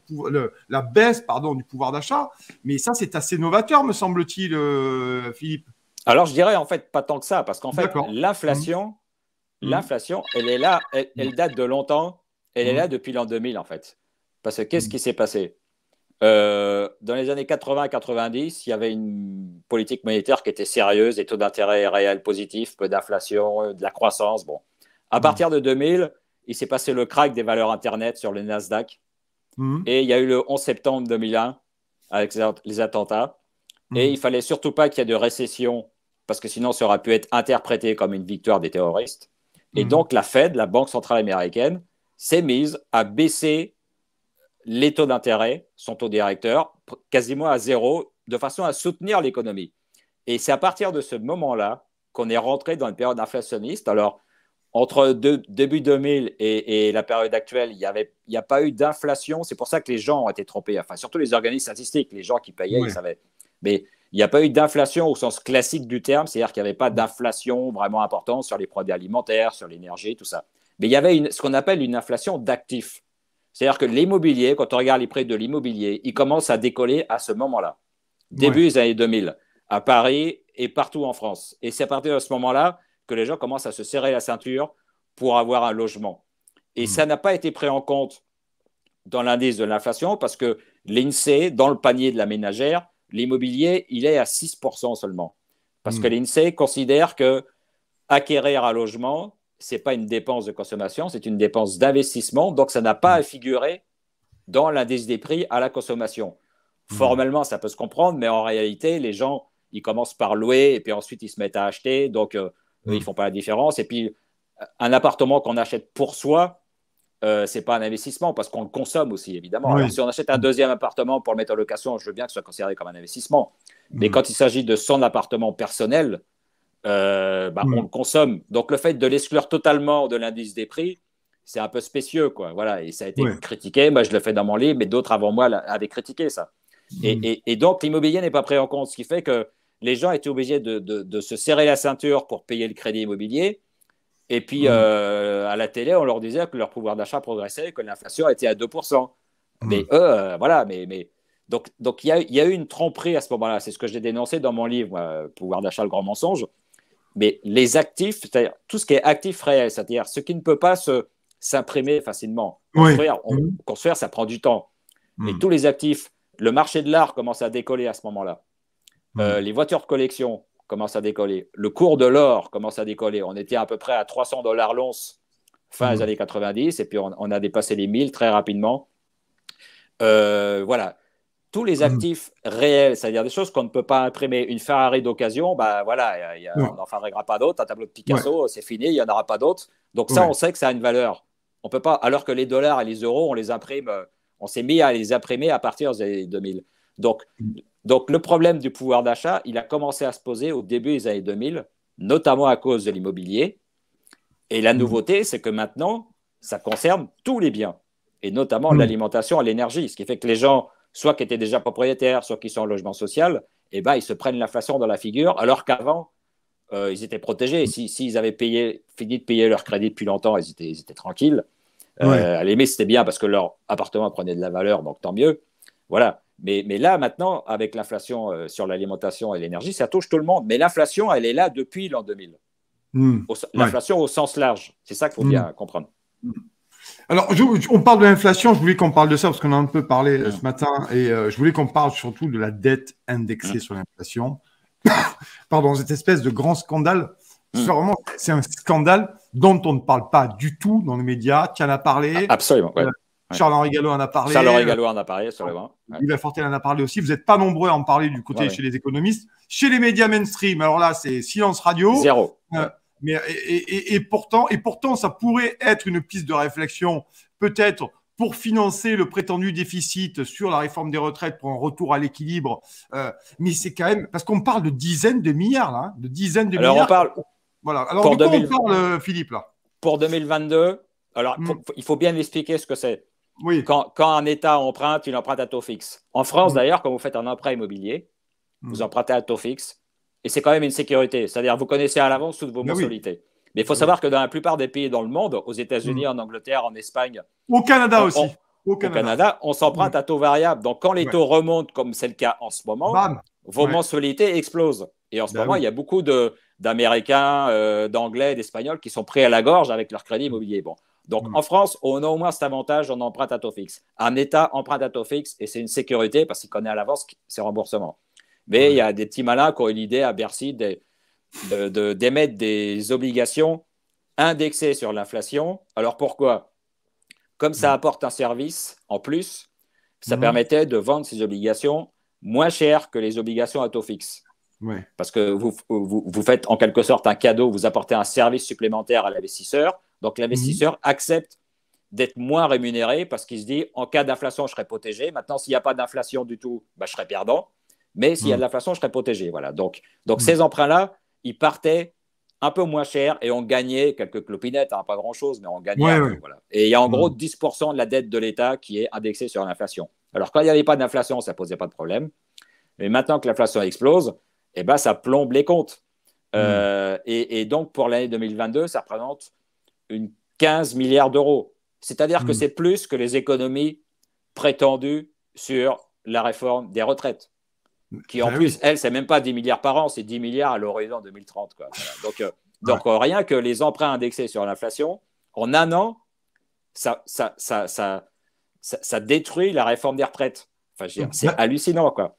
la baisse pardon, du pouvoir d'achat. Mais ça, c'est assez novateur, me semble-t-il, euh, Philippe. Alors, je dirais en fait pas tant que ça, parce qu'en fait, l'inflation, mmh. Mmh. L'inflation, elle est là, elle, mmh. date de longtemps, elle est mmh. là depuis l'an 2000 en fait. Parce que qu'est-ce qui s'est passé euh, Dans les années 80-90, il y avait une politique monétaire qui était sérieuse, des taux d'intérêt réels positifs, peu d'inflation, de la croissance. Bon, à partir de 2000, il s'est passé le crack des valeurs internet sur le Nasdaq, et il y a eu le 11 septembre 2001 avec les attentats. Et il fallait surtout pas qu'il y ait de récession parce que sinon ça aurait pu être interprété comme une victoire des terroristes. Et mhm. donc, la Fed, la Banque centrale américaine, s'est mise à baisser les taux d'intérêt, son taux directeur, quasiment à zéro, de façon à soutenir l'économie. Et c'est à partir de ce moment-là qu'on est rentré dans une période inflationniste. Alors, entre début 2000 et, la période actuelle, il n'y a pas eu d'inflation. C'est pour ça que les gens ont été trompés. Enfin, surtout les organismes statistiques, les gens qui payaient, ils savaient. Mais il n'y a pas eu d'inflation au sens classique du terme, c'est-à-dire qu'il n'y avait pas d'inflation vraiment importante sur les produits alimentaires, sur l'énergie, tout ça. Mais il y avait ce qu'on appelle une inflation d'actifs. C'est-à-dire que l'immobilier, quand on regarde les prix de l'immobilier, il commence à décoller à ce moment-là, début des années 2000, à Paris et partout en France. Et c'est à partir de ce moment-là que les gens commencent à se serrer la ceinture pour avoir un logement. Et hmm. ça n'a pas été pris en compte dans l'indice de l'inflation parce que l'INSEE, dans le panier de la ménagère, l'immobilier, il est à 6% seulement. Parce que hmm. l'INSEE considère que acquérir un logement, ce n'est pas une dépense de consommation, c'est une dépense d'investissement. Donc, ça n'a pas hmm. à figurer dans l'indice des prix à la consommation. Hmm. Formellement, ça peut se comprendre, mais en réalité, les gens, ils commencent par louer et puis ensuite, ils se mettent à acheter. Donc, euh, ils ne font pas la différence. Et puis, un appartement qu'on achète pour soi, ce euh, c'est pas un investissement parce qu'on le consomme aussi, évidemment. si on achète un deuxième appartement pour le mettre en location, je veux bien que ce soit considéré comme un investissement. Mais mm. quand il s'agit de son appartement personnel, euh, bah, mm. on le consomme. Donc le fait de l'exclure totalement de l'indice des prix, c'est un peu spécieux, quoi. Voilà, et ça a été critiqué. Moi, je le fais dans mon livre, mais d'autres avant moi avaient critiqué ça. Mm. Et, donc l'immobilier n'est pas pris en compte, ce qui fait que les gens étaient obligés de se serrer la ceinture pour payer le crédit immobilier. Et puis, mmh. euh, à la télé, on leur disait que leur pouvoir d'achat progressait, que l'inflation était à 2%. Mais mmh. eux, euh, voilà, mais, Donc, il y, a, eu une tromperie à ce moment-là. C'est ce que j'ai dénoncé dans mon livre, euh, Pouvoir d'achat, le grand mensonge. Mais les actifs, c'est-à-dire tout ce qui est actif réel, c'est-à-dire ce qui ne peut pas s'imprimer facilement. Construire, mmh. construire, ça prend du temps. Mais tous les actifs, le marché de l'art commence à décoller à ce moment-là. les voitures de collection, commence à décoller. Le cours de l'or commence à décoller. On était à peu près à 300 dollars l'once fin des mmh. années 90, et puis on, a dépassé les 1000 très rapidement. Euh, voilà. Tous les mmh. actifs réels, c'est-à-dire des choses qu'on ne peut pas imprimer. Une Ferrari d'occasion, bah voilà, y a, on n'en pas d'autres. Un tableau de Picasso, c'est fini, il n'y en aura pas d'autres. Donc ça, on sait que ça a une valeur. On peut pas, alors que les dollars et les euros, on les imprime, euh, on s'est mis à les imprimer à partir des 2000. Donc, mmh. Donc le problème du pouvoir d'achat, il a commencé à se poser au début des années 2000, notamment à cause de l'immobilier. Et la mmh. nouveauté, c'est que maintenant, ça concerne tous les biens, et notamment mmh. l'alimentation et l'énergie, ce qui fait que les gens, soit qui étaient déjà propriétaires, soit qui sont en logement social, eh ben, ils se prennent l'inflation dans la figure, alors qu'avant, euh, ils étaient protégés. S'ils si, avaient payé, fini de payer leur crédit depuis longtemps, ils étaient, tranquilles. Euh, à l'aimer, c'était bien parce que leur appartement prenait de la valeur, donc tant mieux. Voilà. Mais, là, maintenant, avec l'inflation euh, sur l'alimentation et l'énergie, ça touche tout le monde. Mais l'inflation, elle est là depuis l'an 2000. Hmm. l'inflation au sens large. C'est ça qu'il faut hmm. bien comprendre. Hmm. Alors, on parle de l'inflation, je voulais qu'on parle de ça parce qu'on a un peu parlé euh, ce matin et euh, je voulais qu'on parle surtout de la dette indexée sur l'inflation. Pardon, cette espèce de grand scandale. C'est un scandale dont on ne parle pas du tout dans les médias. Tu en as parlé. Ah, absolument. Charles-Henri Gallois en a parlé. Charles-Henri Gallois en a parlé, sur le Yves Fortel en a parlé aussi. Vous n'êtes pas nombreux à en parler du côté chez les économistes. Chez les médias mainstream, alors là, c'est silence radio. Zéro. Euh, mais, et, pourtant, et pourtant, ça pourrait être une piste de réflexion, peut-être pour financer le prétendu déficit sur la réforme des retraites pour un retour à l'équilibre. Euh, mais c'est quand même. Parce qu'on parle de dizaines de milliards, là. Hein, de dizaines de milliards. Alors on parle. Voilà. Alors, on parle, euh, Philippe, là Pour 2022, alors, hmm. il faut bien expliquer ce que c'est. Oui. Quand, un État emprunte, il emprunte à taux fixe. En France, mm. d'ailleurs, quand vous faites un emprunt immobilier, mm. vous empruntez à taux fixe. Et c'est quand même une sécurité. C'est-à-dire, vous connaissez à l'avance toutes vos mensualités. Mais il faut savoir que dans la plupart des pays dans le monde, aux États-Unis, mm. en Angleterre, en Espagne. Au Canada aussi. au, Canada. on s'emprunte à taux variable. Donc, quand les taux remontent, comme c'est le cas en ce moment, vos mensualités explosent. Et en ce ben moment, il y a beaucoup d'Américains, euh, d'Anglais, d'Espagnols qui sont prêts à la gorge avec leur crédit immobilier. Bon, donc, hmm. en France, on a au moins cet avantage en emprunte à taux fixe. Un État emprunte à taux fixe et c'est une sécurité parce qu'il connaît à l'avance ses remboursements. Mais il y a des petits malins qui ont eu l'idée à Bercy d'émettre de, des obligations indexées sur l'inflation. Alors pourquoi Comme ça hmm. apporte un service en plus, ça hmm. permettait de vendre ces obligations moins chères que les obligations à taux fixe. Parce que vous, faites en quelque sorte un cadeau, vous apportez un service supplémentaire à l'investisseur donc l'investisseur mhm. accepte d'être moins rémunéré parce qu'il se dit en cas d'inflation, je serais protégé. Maintenant, s'il n'y a pas d'inflation du tout, bah, je serai perdant. Mais s'il y a mhm. de l'inflation, je serai protégé. Voilà. Donc, donc mhm. ces emprunts-là, ils partaient un peu moins cher et on gagnait quelques clopinettes, hein, pas grand-chose, mais on gagnait. Et il y a en gros 10% de la dette de l'État qui est indexée sur l'inflation. Alors, quand il n'y avait pas d'inflation, ça ne posait pas de problème. Mais maintenant que l'inflation explose, eh ben, ça plombe les comptes. Euh, et, et, donc, pour l'année 2022, ça représente une 15 milliards d'euros. C'est-à-dire que hmm. c'est plus que les économies prétendues sur la réforme des retraites. Qui en bah plus, elle, c'est même pas 10 milliards par an, c'est 10 milliards à l'horizon 2030. Quoi. Donc, euh, euh, rien que les emprunts indexés sur l'inflation, en un an, ça, ça, détruit la réforme des retraites. Bah c'est hallucinant, quoi.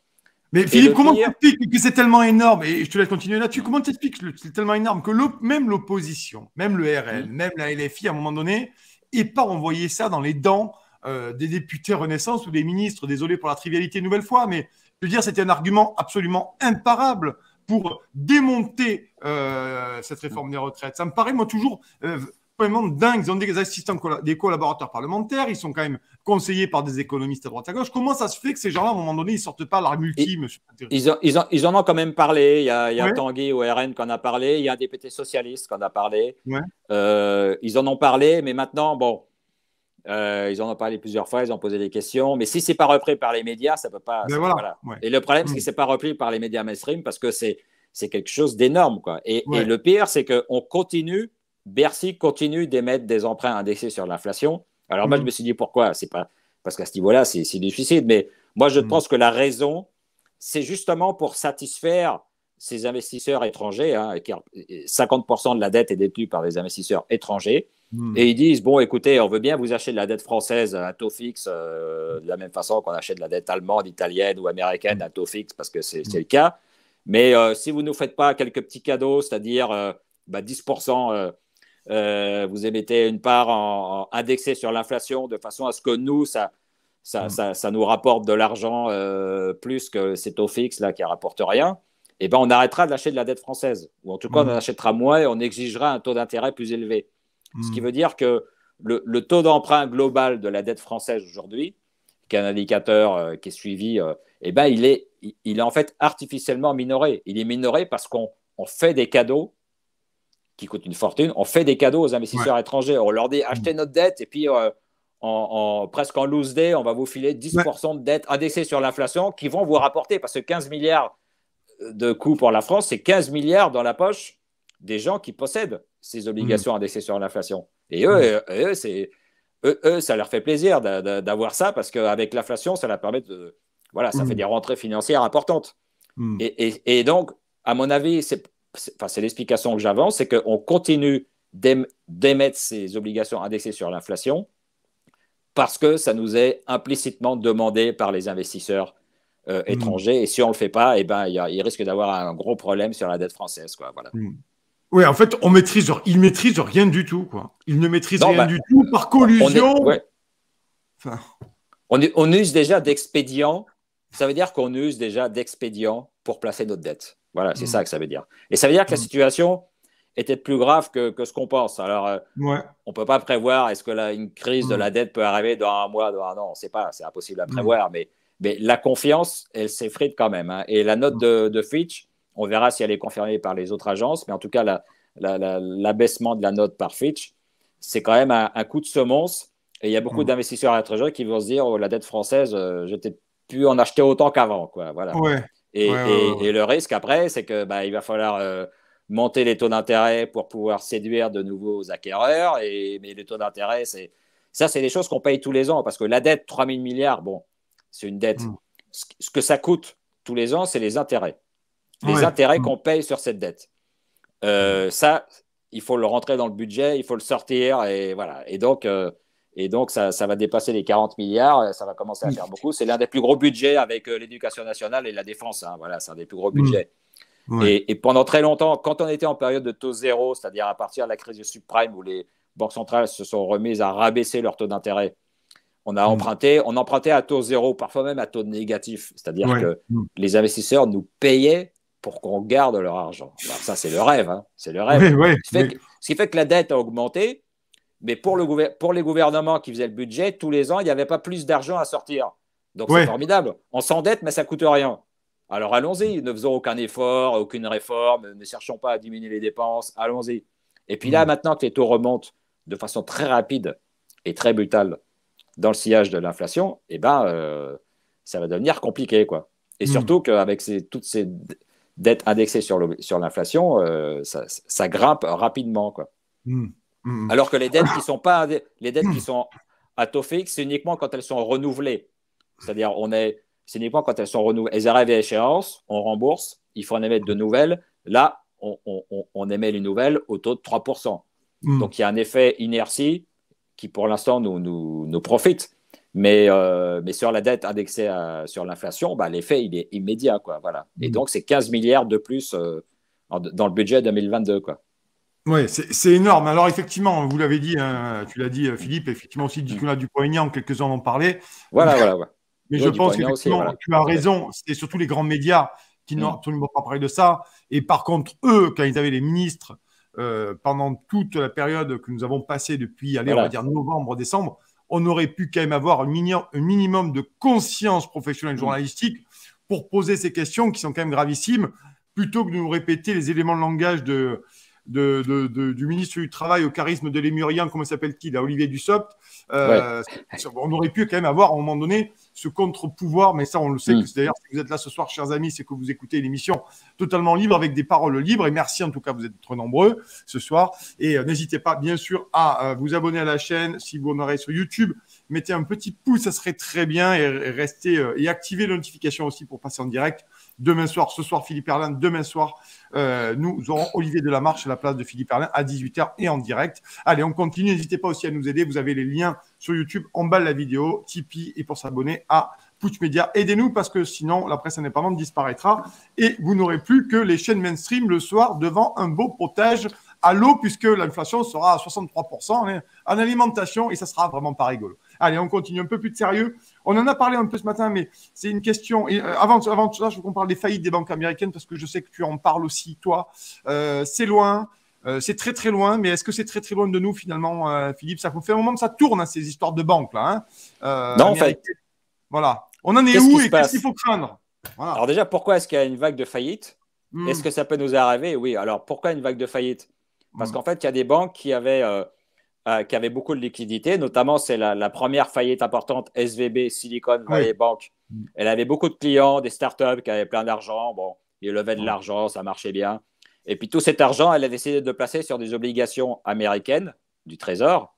Mais Philippe, comment tu expliques que c'est tellement énorme Et je te laisse continuer là-dessus. Comment tu expliques que c'est tellement énorme que même l'opposition, même le RL, mmh. même la LFI, à un moment donné, n'ait pas envoyé ça dans les dents euh, des députés Renaissance ou des ministres Désolé pour la trivialité une nouvelle fois, mais je veux dire, c'était un argument absolument imparable pour démonter euh, cette réforme des retraites. Ça me paraît, moi, toujours euh, complètement dingue. Ils ont des assistants, des collaborateurs parlementaires, ils sont quand même conseillés par des économistes à droite à gauche. Comment ça se fait que ces gens-là, à un moment donné, ils sortent pas la ultime ils, en ont quand même parlé. Il y a, il Tanguy au RN qu'on a parlé, il y a un député socialiste qu'on a parlé. Euh, ils en ont parlé, mais maintenant, bon, euh, ils en ont parlé plusieurs fois, ils ont posé des questions. Mais si c'est pas repris par les médias, ça peut pas. Ben et le problème, c'est que s'est hmm. pas repris par les médias mainstream parce que c'est c'est quelque chose d'énorme. Quoi. Et, et, le pire, c'est qu'on continue Bercy continue d'émettre des emprunts indexés sur l'inflation. Alors, moi, je mhm. me suis dit pourquoi C'est pas parce qu'à ce niveau-là, c'est difficile. Mais moi, je mhm. pense que la raison, c'est justement pour satisfaire ces investisseurs étrangers, hein, 50% de la dette est détenue par des investisseurs étrangers, mhm. et ils disent, bon, écoutez, on veut bien vous acheter de la dette française à taux fixe, euh, de la même façon qu'on achète de la dette allemande, italienne ou américaine à taux fixe, parce que c'est le cas, mais euh, si vous ne nous faites pas quelques petits cadeaux, c'est-à-dire 10% euh, bah, euh, vous émettez une part indexée sur l'inflation de façon à ce que nous, ça, hmm. nous rapporte de l'argent euh, plus que ces taux fixes là, qui ne rapportent rien. et eh ben, on arrêtera de lâcher de la dette française. Ou en tout cas, on hmm. en achètera moins et on exigera un taux d'intérêt plus élevé. Ce qui hmm. veut dire que le, taux d'emprunt global de la dette française aujourd'hui, qui est un indicateur euh, qui est suivi, et eh ben, il, est, est en fait artificiellement minoré. Il est minoré parce qu'on fait des cadeaux qui coûte une fortune. On fait des cadeaux aux investisseurs étrangers. On leur dit mm. achetez notre dette et puis euh, en, presque en loose day, on va vous filer 10% de dette indexée sur l'inflation qui vont vous rapporter parce que 15 milliards de coûts pour la France, c'est 15 milliards dans la poche des gens qui possèdent ces obligations mm. indexées sur l'inflation. Et mm. eux, eux, ça leur fait plaisir d'avoir ça parce qu'avec l'inflation, ça leur permet de. Voilà, ça fait des rentrées financières importantes. Et, et, donc, à mon avis, c'est c'est l'explication que j'avance, c'est qu'on continue d'émettre ces obligations indexées sur l'inflation parce que ça nous est implicitement demandé par les investisseurs euh, hmm. étrangers. Et si on ne le fait pas, eh ben, il, risque d'avoir un gros problème sur la dette française. Quoi, voilà. Hmm. Oui, en fait, on maîtrise, ils maîtrisent rien du tout. Quoi. Ils ne maîtrisent rien bah, du tout par collusion. On, on use déjà d'expédients. Ça veut dire qu'on use déjà d'expédients pour placer notre dette. Voilà, c'est mm. ça que ça veut dire. Et ça veut dire que la mm. situation était plus grave que, ce qu'on pense. Alors, euh, on ne peut pas prévoir est-ce que la, une crise de mm. la dette peut arriver dans un mois, dans un an, on ne sait pas, c'est impossible à prévoir. Mais, la confiance, elle s'effrite quand même. Hein. Et la note de, Fitch, on verra si elle est confirmée par les autres agences, mais en tout cas, l'abaissement de la note par Fitch, c'est quand même un, coup de semonce. Et il y a beaucoup d'investisseurs à l'étranger qui vont se dire oh, la dette française, euh, j'étais pu en acheter autant qu'avant. Quoi. Voilà. Et, le risque après, c'est que bah, il va falloir euh, monter les taux d'intérêt pour pouvoir séduire de nouveaux acquéreurs. Et, mais les taux d'intérêt, c'est ça, c'est des choses qu'on paye tous les ans parce que la dette, 3 000 milliards, bon, c'est une dette. Mm. Ce que ça coûte tous les ans, c'est les intérêts. Les intérêts qu'on mm. paye sur cette dette. Euh, ça, il faut le rentrer dans le budget, il faut le sortir. Et voilà. Et donc, euh, et donc, ça, va dépasser les 40 milliards, euh, ça va commencer à faire beaucoup. C'est l'un des plus gros budgets avec euh, l'éducation nationale et la défense. Hein. Voilà, c'est un des plus gros mm. budgets. Et, pendant très longtemps, quand on était en période de taux zéro, c'est-à-dire à partir de la crise du subprime où les banques centrales se sont remises à rabaisser leur taux d'intérêt, on a mm. emprunté, on empruntait à taux zéro, parfois même à taux négatif. C'est-à-dire que mm. les investisseurs nous payaient pour qu'on garde leur argent. ça, c'est le rêve. Hein. C'est le rêve. ce qui fait que la dette a augmenté, mais pour, le, pour les gouvernements qui faisaient le budget, tous les ans, il n'y avait pas plus d'argent à sortir. Donc c'est formidable. On s'endette, mais ça coûte rien. Alors allons-y, ne faisons aucun effort, aucune réforme, ne cherchons pas à diminuer les dépenses, allons-y. Et puis là, hmm. maintenant que les taux remontent de façon très rapide et très brutale dans le sillage de l'inflation, eh ben, euh, ça va devenir compliqué. Quoi. Et hmm. surtout qu'avec toutes ces dettes indexées sur l'inflation, sur euh, ça, grimpe rapidement. Quoi. Hmm. Mm. Alors que les dettes qui sont pas les dettes qui mm. sont à taux fixe, c'est uniquement quand elles sont renouvelées. C'est-à-dire, on est, c'est uniquement quand elles sont renouvelées. Elles arrivent à échéance, on rembourse, il faut en émettre de nouvelles. Là, on, émet les nouvelles au taux de 3%. Mm. Donc, il y a un effet inertie qui, pour l'instant, nous, profite. Euh, mais, sur la dette indexée sur l'inflation, bah, l'effet, il est immédiat. Quoi, voilà. Et donc, c'est 15 milliards de plus euh, dans le budget 2022. Quoi. Oui, c'est énorme. Alors effectivement, vous l'avez dit, hein, tu l'as dit euh, Philippe, effectivement aussi du mm. Dupont-Aignan, quelques-uns en parlé Voilà, voilà, voilà. Mais je pense que tu as raison, c'est surtout les grands médias qui n'ont mm. absolument pas parlé de ça. Et par contre, eux, quand ils avaient les ministres, euh, pendant toute la période que nous avons passée depuis, allez, on va dire novembre, décembre, on aurait pu quand même avoir un, minimum de conscience professionnelle mm. journalistique pour poser ces questions qui sont quand même gravissimes, plutôt que de nous répéter les éléments de langage de, de, de, du ministre du Travail au charisme de lémurien, comment s'appelle-t-il, à Olivier Dussopt. Euh, On aurait pu quand même avoir à un moment donné ce contre-pouvoir, mais ça on le sait. Mm. D'ailleurs, si vous êtes là ce soir, chers amis, c'est que vous écoutez l'émission totalement libre avec des paroles libres. Et merci en tout cas, vous êtes trop nombreux ce soir. Et euh, n'hésitez pas, bien sûr, à euh, vous abonner à la chaîne si vous en aurez sur YouTube. Mettez un petit pouce, ça serait très bien. Et, restez euh, et activez les notifications aussi pour passer en direct. Demain soir, ce soir, Philippe Erlin. Demain soir, euh, nous aurons Olivier Delamarche à la place de Philippe Erlin à 18h et en direct. Allez, on continue. N'hésitez pas aussi à nous aider. Vous avez les liens sur YouTube, en bas de la vidéo, Tipeee et pour s'abonner à Pouch Media. Aidez-nous parce que sinon, la presse indépendante disparaîtra et vous n'aurez plus que les chaînes mainstream le soir devant un beau potage à l'eau puisque l'inflation sera à 63% en alimentation et ça sera vraiment pas rigolo. Allez, on continue un peu plus de sérieux on en a parlé un peu ce matin, mais c'est une question. Euh, avant, avant tout ça, je veux qu'on parle des faillites des banques américaines parce que je sais que tu en parles aussi, toi. Euh, c'est loin. Euh, c'est très très loin, mais est-ce que c'est très très loin de nous finalement, Philippe Ça fait un moment que ça tourne hein, ces histoires de banques là. Hein. non, en fait. Voilà. On en est, où et qu'est-ce qu'il faut craindre Alors déjà, pourquoi est-ce qu'il y a une vague de faillite? Hmm. Est-ce que ça peut nous arriver Oui. Alors pourquoi une vague de faillite? Parce hmm. qu'en fait, il y a des banques qui avaient euh, qui avait beaucoup de liquidités, notamment c'est la, première faillite importante, SVB, Silicon Valley Bank. Elle avait beaucoup de clients, des startups qui avaient plein d'argent. Bon, ils levaient de l'argent, ça marchait bien. Et puis tout cet argent, elle a décidé de le placer sur des obligations américaines du Trésor,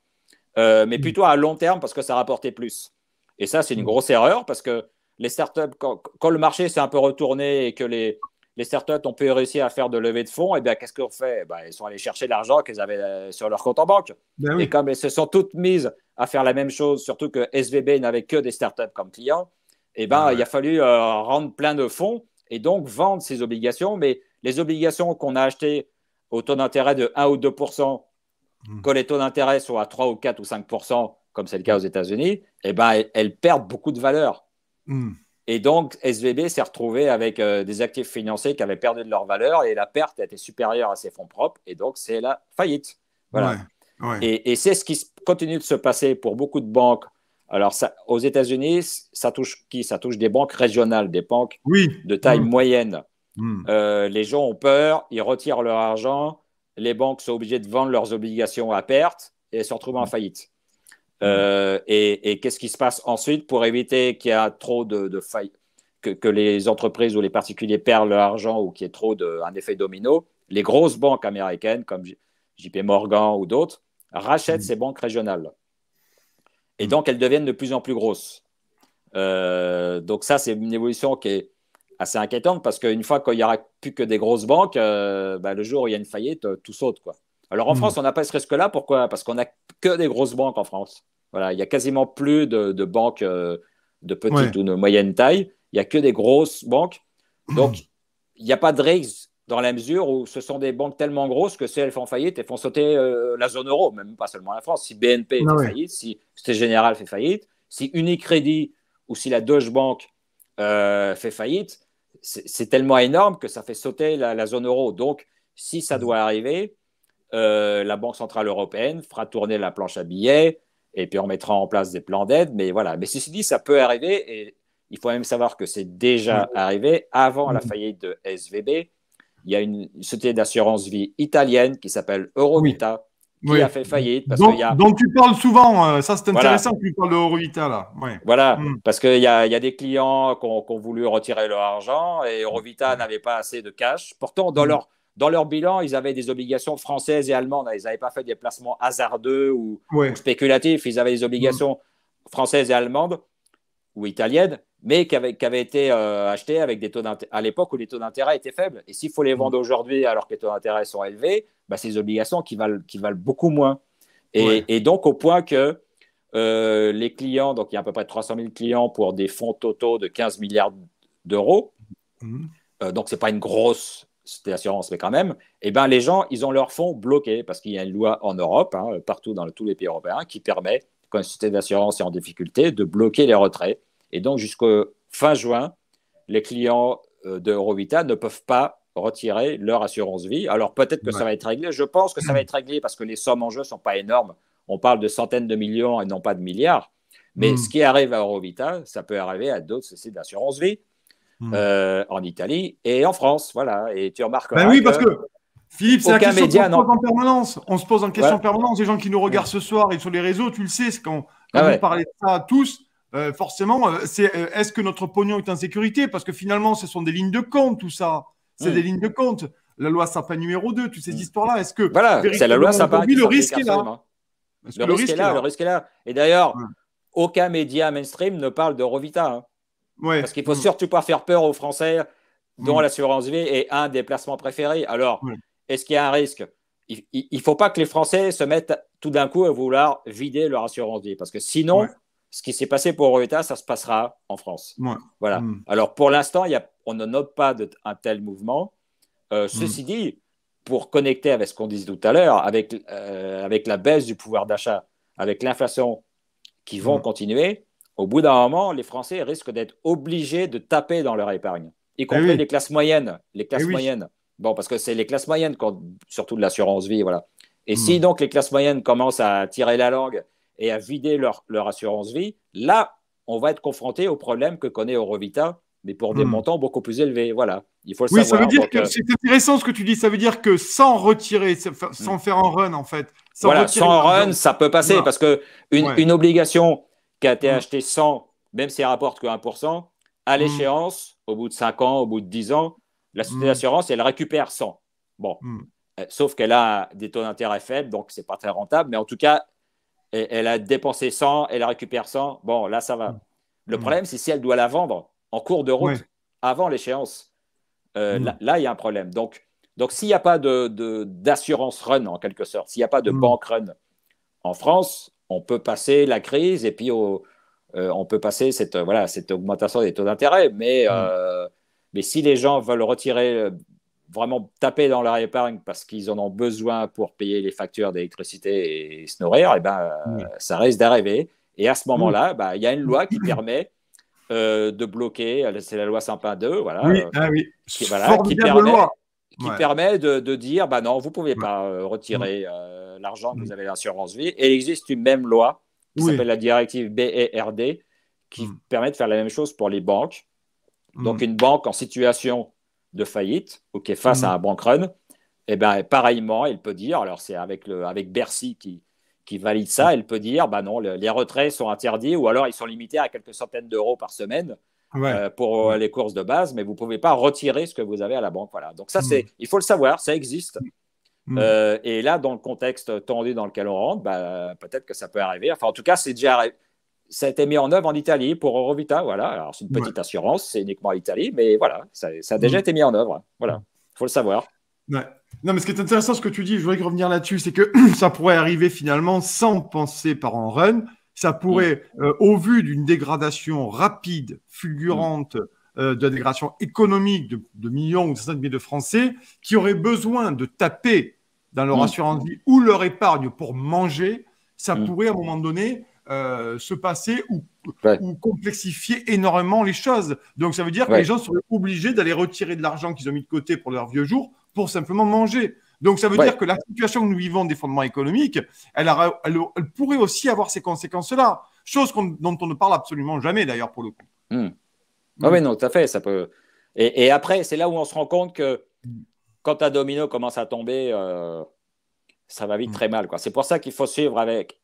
euh, mais mm. plutôt à long terme parce que ça rapportait plus. Et ça, c'est une mm. grosse erreur parce que les startups, quand le marché s'est un peu retourné et que les, les startups ont pu réussir à faire de levée de fonds, et bien qu'est-ce qu'on fait ben, Ils sont allés chercher l'argent qu'ils avaient euh, sur leur compte en banque. Ben et comme elles se sont toutes mises à faire la même chose, surtout que SVB n'avait que des startups comme clients, et ben, ah il a fallu euh, rendre plein de fonds et donc vendre ses obligations. Mais les obligations qu'on a achetées au taux d'intérêt de 1 ou 2 hmm. que les taux d'intérêt soient à 3 ou 4 ou 5 comme c'est le cas aux États-Unis, et ben, elles perdent beaucoup de valeur. Hmm. Et donc, SVB s'est retrouvé avec euh, des actifs financiers qui avaient perdu de leur valeur et la perte était supérieure à ses fonds propres. Et donc, c'est la faillite. Voilà. Et, c'est ce qui continue de se passer pour beaucoup de banques. Alors, aux États-Unis, ça touche qui Ça touche des banques régionales, des banques de taille mmh. moyenne. Mmh. Euh, les gens ont peur, ils retirent leur argent, les banques sont obligées de vendre leurs obligations à perte et elles se retrouvent en mmh. faillite. Euh, et, qu'est-ce qui se passe ensuite pour éviter qu'il y a trop de, failles, que, les entreprises ou les particuliers perdent leur argent ou qu'il y ait trop d'un effet domino Les grosses banques américaines comme JP Morgan ou d'autres rachètent mm. ces banques régionales. Et mm. donc, elles deviennent de plus en plus grosses. Euh, donc ça, c'est une évolution qui est assez inquiétante parce qu'une fois qu'il n'y aura plus que des grosses banques, euh, bah, le jour où il y a une faillite, tout saute. Quoi. Alors en hmm. France, on n'a pas ce risque-là. Pourquoi Parce qu'on n'a que des grosses banques en France. Voilà, il y a quasiment plus de, banques euh, de petite ou de moyenne taille. Il n'y a que des grosses banques. Donc, hmm. il n'y a pas de risque dans la mesure où ce sont des banques tellement grosses que si elles font faillite, elles font sauter euh, la zone euro, même pas seulement la France. Si BNP ah fait faillite, si C'est Général fait faillite, si Unicredit ou si la Deutsche Bank euh, fait faillite, c'est tellement énorme que ça fait sauter la zone euro. Donc, si ça hmm. doit arriver, euh, la Banque Centrale Européenne fera tourner la planche à billets et puis on mettra en place des plans d'aide. Mais voilà, mais ceci dit, ça peut arriver et il faut même savoir que c'est déjà arrivé avant la faillite de SVB. Il y a une société d'assurance vie italienne qui s'appelle Eurovita. qui a fait faillite. Parce donc, tu parles souvent, euh, ça c'est intéressant que tu parles de Eurovita là. Voilà, hmm. parce qu'il y, y a, des clients qui ont, voulu retirer leur argent et Eurovita hmm. n'avait pas assez de cash. Pourtant, dans hmm. leur dans leur bilan, ils avaient des obligations françaises et allemandes. Ils n'avaient pas fait des placements hasardeux ou, spéculatifs. Ils avaient des mm. obligations françaises et allemandes ou italiennes, mais qui avaient, été euh, achetées avec des taux à l'époque où les taux d'intérêt étaient faibles. Et s'il faut les mm. vendre aujourd'hui alors que les taux d'intérêt sont élevés, bah, c'est des obligations qui valent, qui valent beaucoup moins. Et, donc, au point que euh, les clients, donc il y a à peu près 300 000 clients pour des fonds totaux de 15 milliards d'euros. Mm. Euh, donc, ce n'est pas une grosse société d'assurance, mais quand même, eh ben, les gens, ils ont leurs fonds bloqués parce qu'il y a une loi en Europe, hein, partout dans tous les pays européens, qui permet, quand une société d'assurance est en difficulté, de bloquer les retraits. Et donc, jusqu'au fin juin, les clients euh, de ne peuvent pas retirer leur assurance vie. Alors, peut-être que ça va être réglé. Je pense que ça va être réglé parce que les sommes en jeu ne sont pas énormes. On parle de centaines de millions et non pas de milliards. Mais hmm. ce qui arrive à Eurovita, ça peut arriver à d'autres sociétés d'assurance vie. Hmm. Euh, en Italie et en France. Voilà. Et tu remarques. Ben hein, oui, parce que. Philippe, c'est la question qu'on se pose en permanence. On se pose en question en permanence. Les gens qui nous hmm. regardent ce soir et sur les réseaux, tu le sais, quand, quand ah de ça à tous, euh, forcément, euh, c'est est-ce que notre pognon est en sécurité Parce que finalement, ce sont des lignes de compte, tout ça. C'est hmm. des lignes de compte. La loi Sapin numéro 2, toutes ces histoires-là. Est-ce que. Voilà, c'est la loi Sapin. Oui, le risque est là. Le, risque est là, Et d'ailleurs, aucun média mainstream ne parle de Rovita. Hein. Parce qu'il ne faut surtout pas faire peur aux Français dont mm. l'assurance vie est un des placements préférés. Alors, est-ce qu'il y a un risque Il ne faut pas que les Français se mettent tout d'un coup à vouloir vider leur assurance vie. Parce que sinon, ce qui s'est passé pour Reuta, ça se passera en France. Voilà. Mm. Alors, pour l'instant, on ne note pas un tel mouvement. Euh, ceci mm. dit, pour connecter avec ce qu'on disait tout à l'heure, avec, euh, avec la baisse du pouvoir d'achat, avec l'inflation qui vont continuer, au bout d'un moment, les Français risquent d'être obligés de taper dans leur épargne, y compris eh les classes moyennes. Les classes eh moyennes. Bon, parce que c'est les classes moyennes, qui ont surtout de l'assurance vie, voilà. Et si hmm. donc les classes moyennes commencent à tirer la langue et à vider leur, assurance vie, là, on va être confronté au problème que connaît Eurovita, mais pour des hmm. montants beaucoup plus élevés. Voilà, il faut le oui, ça veut dire que euh, c'est intéressant ce que tu dis. Ça veut dire que sans retirer, hmm. sans faire un run en fait, sans run, ça peut passer parce que une obligation a été mm. acheté 100, même si elle rapporte que 1%, à mm. l'échéance, au bout de 5 ans, au bout de 10 ans, la société mm. d'assurance, elle récupère 100. Bon, euh, sauf qu'elle a des taux d'intérêt faibles, donc c'est pas très rentable, mais en tout cas, elle, a dépensé 100, elle récupère 100. Bon, là, ça va. Le problème, c'est si elle doit la vendre en cours de route, avant l'échéance. Euh, là, il y a un problème. Donc, donc s'il n'y a pas d'assurance de, d'assurance run, en quelque sorte, s'il n'y a pas de banque run en France, on peut passer la crise et puis euh, euh, on peut passer cette, voilà, cette augmentation des taux d'intérêt. Mais, mm. euh, mais si les gens veulent retirer, vraiment taper dans leur épargne parce qu'ils en ont besoin pour payer les factures d'électricité et se nourrir, et eh ben, mm. ça risque d'arriver. Et à ce mm. moment-là, bah, il y a une loi qui permet de bloquer, c'est la loi sympa 2, voilà, ah oui, Qui, voilà, qui, permet, loi qui permet de, dire bah non, vous ne pouvez pas euh, retirer mm. euh, l'argent que vous mm. avez l'assurance vie. Et il existe une même loi qui s'appelle la directive BERD qui mm. permet de faire la même chose pour les banques. Donc, une banque en situation de faillite ou qui est face à un bank run, eh ben, pareillement, elle peut dire alors, c'est avec, avec Bercy qui, qui valide ça elle peut dire bah non, les retraits sont interdits ou alors ils sont limités à quelques centaines d'euros par semaine. Euh, pour euh, les courses de base, mais vous ne pouvez pas retirer ce que vous avez à la banque. Voilà. Donc ça, mm. il faut le savoir, ça existe. Mm. Euh, et là, dans le contexte tendu dans lequel on rentre, bah, peut-être que ça peut arriver. Enfin, en tout cas, c'est déjà Ça a été mis en œuvre en Italie pour Eurovita. Voilà. Alors, c'est une petite assurance, c'est uniquement en Italie, mais voilà, ça, a déjà mm. été mis en œuvre. Voilà, il faut le savoir. Non, mais ce qui est intéressant, ce que tu dis, je voudrais revenir là-dessus, c'est que ça pourrait arriver finalement sans penser par en run ça pourrait, mm. euh, au vu d'une dégradation rapide, fulgurante, mm. euh, de la dégradation économique de, millions ou de centaines de milliers de Français qui auraient besoin de taper dans leur mm. assurance vie ou leur épargne pour manger, ça pourrait à un moment donné euh, se passer ou, complexifier énormément les choses. Donc ça veut dire que les gens seraient obligés d'aller retirer de l'argent qu'ils ont mis de côté pour leurs vieux jours pour simplement manger. Donc ça veut dire que la situation que nous vivons des fondements économiques, elle, elle, pourrait aussi avoir ces conséquences-là. Chose dont on ne parle absolument jamais d'ailleurs pour le coup. Mmh. Ah hmm. oui, non, tout à fait. Ça peut... et, après, c'est là où on se rend compte que hmm. quand un domino commence à tomber, euh, ça va vite hmm. très mal. C'est pour ça qu'il faut suivre avec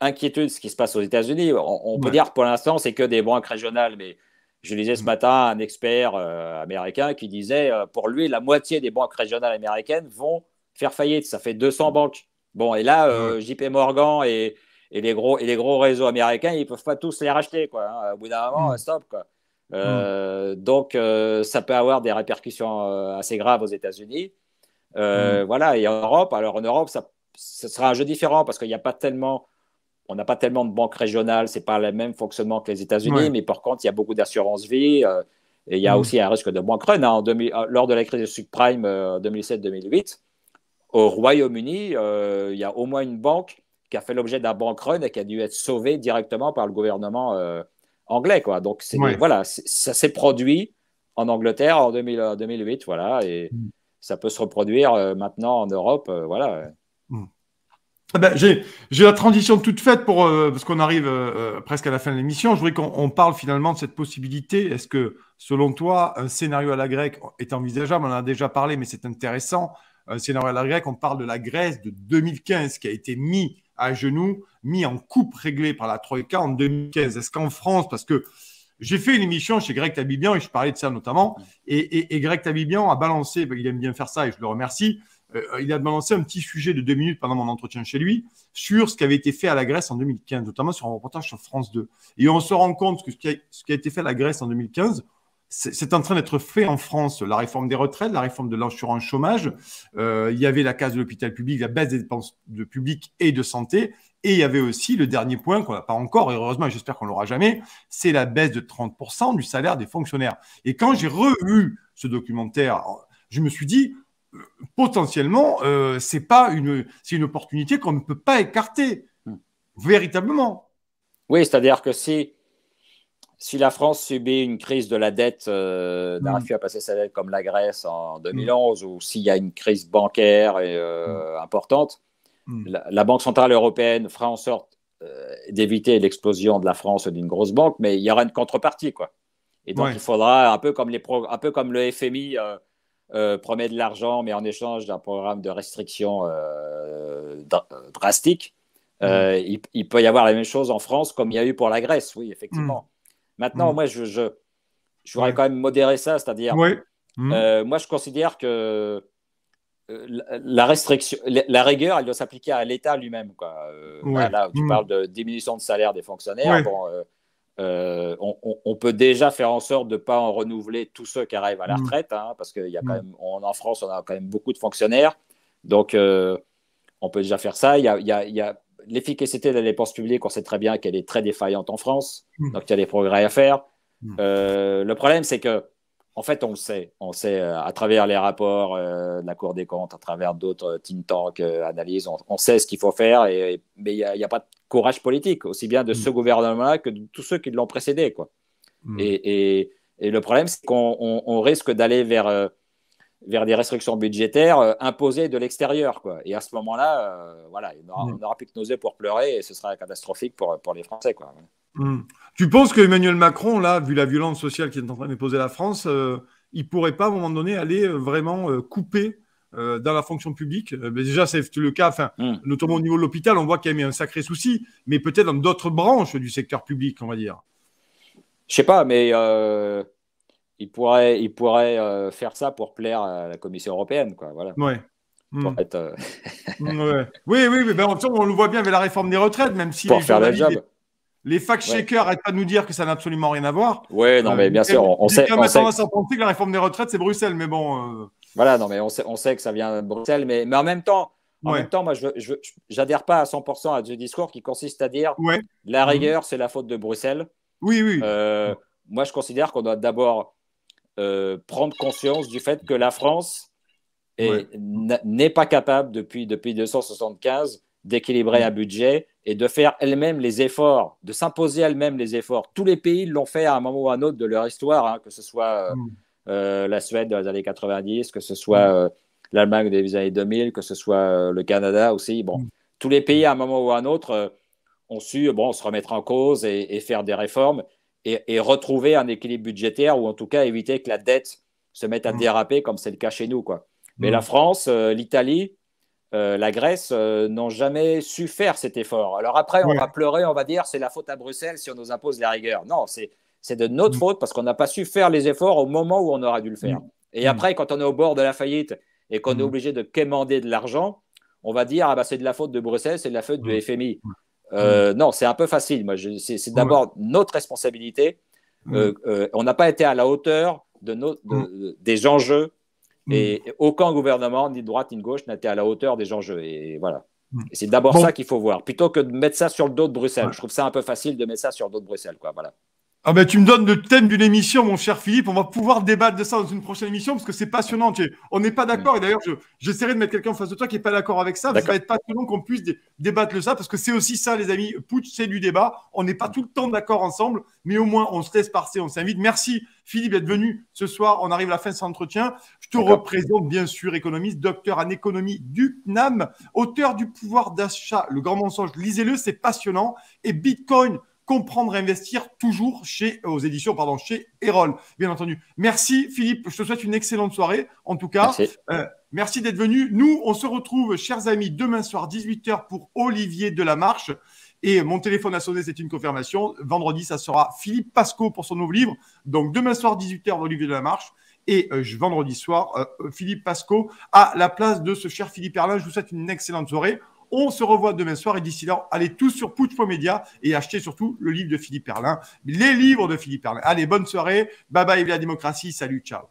inquiétude ce qui se passe aux États-Unis. On, peut dire pour l'instant, c'est que des banques régionales, mais je lisais ce mm. matin un expert euh, américain qui disait, euh, pour lui, la moitié des banques régionales américaines vont faire faillite. Ça fait 200 mm. banques. Bon, et là, euh, mm. JP Morgan et, les gros, réseaux américains, ils ne peuvent pas tous les racheter. Quoi, hein. Au bout d'un moment, stop. Donc, ça peut avoir des répercussions assez graves aux États-Unis. Voilà, et en Europe, alors en Europe, ça, ça sera un jeu différent parce qu'il n'y a pas tellement on n'a pas tellement de banques régionales, c'est pas le même fonctionnement que les États-Unis, mais par contre, il y a beaucoup d'assurances vie. Euh, et il y a mm. aussi un risque de banque run. Hein. en 2000, euh, lors de la crise du subprime en 2007-2008, au Royaume-Uni, euh, il y a au moins une banque qui a fait l'objet d'un banque run et qui a dû être sauvée directement par le gouvernement anglais. Quoi. Donc, voilà, ça s'est produit en Angleterre en 2008, voilà, et mm. ça peut se reproduire maintenant en Europe, voilà. Mm. Ah ben, j'ai, la transition toute faite pour euh, parce qu'on arrive euh, euh, presque à la fin de l'émission. Je voudrais qu'on parle finalement de cette possibilité. Est-ce que, selon toi, un scénario à la grecque est envisageable On en a déjà parlé, mais c'est intéressant. Un scénario à la grecque, on parle de la Grèce de 2015 qui a été mis à genoux, mis en coupe réglée par la Troïka en 2015. Est-ce qu'en France, parce que j'ai fait une émission chez Greg Tabibian et je parlais de ça notamment, et, Greg Tabibian a balancé, ben, il aime bien faire ça et je le remercie, euh, il a balancé un petit sujet de deux minutes pendant mon entretien chez lui sur ce qui avait été fait à la Grèce en 2015, notamment sur un reportage sur France 2. Et on se rend compte que ce qui a, été fait à la Grèce en 2015, c'est en train d'être fait en France. La réforme des retraites, la réforme de l'assurance chômage, euh, il y avait la case de l'hôpital public, la baisse des dépenses de public et de santé, et il y avait aussi le dernier point qu'on n'a pas encore, et heureusement, j'espère qu'on l'aura jamais, c'est la baisse de 30% du salaire des fonctionnaires. Et quand j'ai revu ce documentaire, je me suis dit, potentiellement, euh, c'est pas une, c'est une opportunité qu'on ne peut pas écarter hmm. véritablement. Oui, c'est-à-dire que si si la France subit une crise de la dette, euh, n'arrive à passer sa dette comme la Grèce en 2011, hmm. ou s'il y a une crise bancaire euh, hmm. importante, la, Banque centrale européenne fera en sorte euh, d'éviter l'explosion de la France d'une grosse banque, mais il y aura une contrepartie, quoi. Et donc il faudra un peu comme les un peu comme le FMI. Euh, promet de l'argent, mais en échange d'un programme de restriction euh, euh drastique. Mm. Euh, il, peut y avoir la même chose en France comme il y a eu pour la Grèce, oui, effectivement. Mm. Maintenant, mm. moi, je, je, voudrais quand même modérer ça, c'est-à-dire, moi, je considère que la, restriction, la, rigueur, elle doit s'appliquer à l'État lui-même. Quoi. tu parles de diminution de salaire des fonctionnaires. Bon, euh, on, peut déjà faire en sorte de ne pas en renouveler tous ceux qui arrivent à la mm. retraite, hein, parce qu'il y a quand mm. même, en France, on a quand même beaucoup de fonctionnaires. Donc, euh, on peut déjà faire ça. Il y a, l'efficacité de la dépense publique, on sait très bien qu'elle est très défaillante en France. Mm. Donc, il y a des progrès à faire. Euh, le problème, c'est que en fait, on le sait. On sait euh, à travers les rapports euh, de la Cour des comptes, à travers d'autres euh, think tanks, analyses, on, sait ce qu'il faut faire, mais il n'y a, pas de courage politique, aussi bien de mm. ce gouvernement-là que de tous ceux qui l'ont précédé. Quoi. Mm. Et, le problème, c'est qu'on risque d'aller vers, des restrictions budgétaires imposées de l'extérieur. Et à ce moment-là, voilà, mm. on n'aura plus que nos pour pleurer, et ce sera catastrophique pour, pour les Français. Quoi. Hmm. Tu penses que Emmanuel Macron, là, vu la violence sociale qui est en train d'imposer la France, il euh, il pourrait pas, à un moment donné, aller euh, vraiment euh, couper dans la fonction publique mais ben, Déjà, c'est le cas, hmm. notamment au niveau de l'hôpital, on voit qu'il y a un sacré souci, mais peut-être dans d'autres branches du secteur public, on va dire. Je sais pas, mais il pourrait, il pourrait faire ça pour plaire à la Commission européenne, quoi. Voilà. Ouais. Hmm. Oui, oui, ben, on, le voit bien avec la réforme des retraites, même si. Pour faire la job. Les fact-checkers n'arrêtent pas de nous dire que ça n'a absolument rien à voir. Oui, non, mais bien euh, sûr, on, sait. On que... que la réforme des retraites, c'est Bruxelles, mais bon. Euh. Voilà, non, mais on sait, on sait que ça vient de Bruxelles, mais, mais en même temps, en même temps, moi, je n'adhère pas à 100% à ce discours qui consiste à dire ouais. la mhm. rigueur, c'est la faute de Bruxelles. Oui, oui. Euh, moi, je considère qu'on doit d'abord prendre conscience du fait que la France n'est pas capable depuis, depuis 275 d'équilibrer mhm. un budget et de faire elles-mêmes les efforts, de s'imposer elles-mêmes les efforts. Tous les pays l'ont fait à un moment ou à un autre de leur histoire, hein, que ce soit euh, mm. euh, la Suède dans les années 90, que ce soit mm. euh, l'Allemagne des années 2000, que ce soit le Canada aussi. Bon, mm. tous les pays à un moment ou à un autre ont su bon, se remettre en cause et, faire des réformes et, retrouver un équilibre budgétaire ou en tout cas éviter que la dette se mette à déraper comme c'est le cas chez nous. Quoi. Mais la France, l'Italie, euh, la Grèce euh, n'ont jamais su faire cet effort. Alors après, on va pleurer, on va dire c'est la faute à Bruxelles si on nous impose la rigueur. Non, c'est de notre mm. faute parce qu'on n'a pas su faire les efforts au moment où on aurait dû le faire. Mm. Et après, mm. quand on est au bord de la faillite et qu'on est obligé de quémander de l'argent, on va dire ah bah, c'est de la faute de Bruxelles, c'est de la faute du FMI. Euh, non, c'est un peu facile. C'est d'abord notre responsabilité. on n'a pas été à la hauteur des enjeux Mm. Et aucun gouvernement, ni droite ni de gauche, n'était à la hauteur des enjeux. Et voilà. Mm. C'est d'abord ça qu'il faut voir, plutôt que de mettre ça sur le dos de Bruxelles. Je trouve ça un peu facile de mettre ça sur le dos de Bruxelles. Quoi. Voilà. Ah ben, tu me donnes le thème d'une émission, mon cher Philippe. On va pouvoir débattre de ça dans une prochaine émission parce que c'est passionnant. On n'est pas d'accord. Et d'ailleurs, j'essaierai de mettre quelqu'un en face de toi qui n'est pas d'accord avec ça. ça va être passionnant qu'on puisse débattre de ça parce que c'est aussi ça, les amis. Pouch, c'est du débat. On n'est pas tout le temps d'accord ensemble, mais au moins, on se laisse passer on s'invite. Merci, Philippe, d'être venu ce soir. On arrive à la fin de cet entretien. Je te représente, bien sûr, économiste, docteur en économie du CNAM, auteur du pouvoir d'achat, le grand mensonge. Lisez-le, c'est passionnant. Et Bitcoin, comprendre et investir toujours chez aux éditions pardon chez Erol bien entendu. Merci Philippe, je te souhaite une excellente soirée en tout cas. Merci. Euh, d'être venu. Nous, on se retrouve, chers amis, demain soir, 18h pour Olivier de la Marche. Et mon téléphone a sonné, c'est une confirmation. Vendredi, ça sera Philippe Pasco pour son nouveau livre. Donc demain soir, 18h, Olivier de la Marche. Et euh, vendredi soir, euh, Philippe Pasco à la place de ce cher Philippe Erlin. Je vous souhaite une excellente soirée. On se revoit demain soir et d'ici là, allez tous sur Media et achetez surtout le livre de Philippe Perlin, les livres de Philippe Perlin. Allez, bonne soirée. Bye bye, la démocratie. Salut, ciao.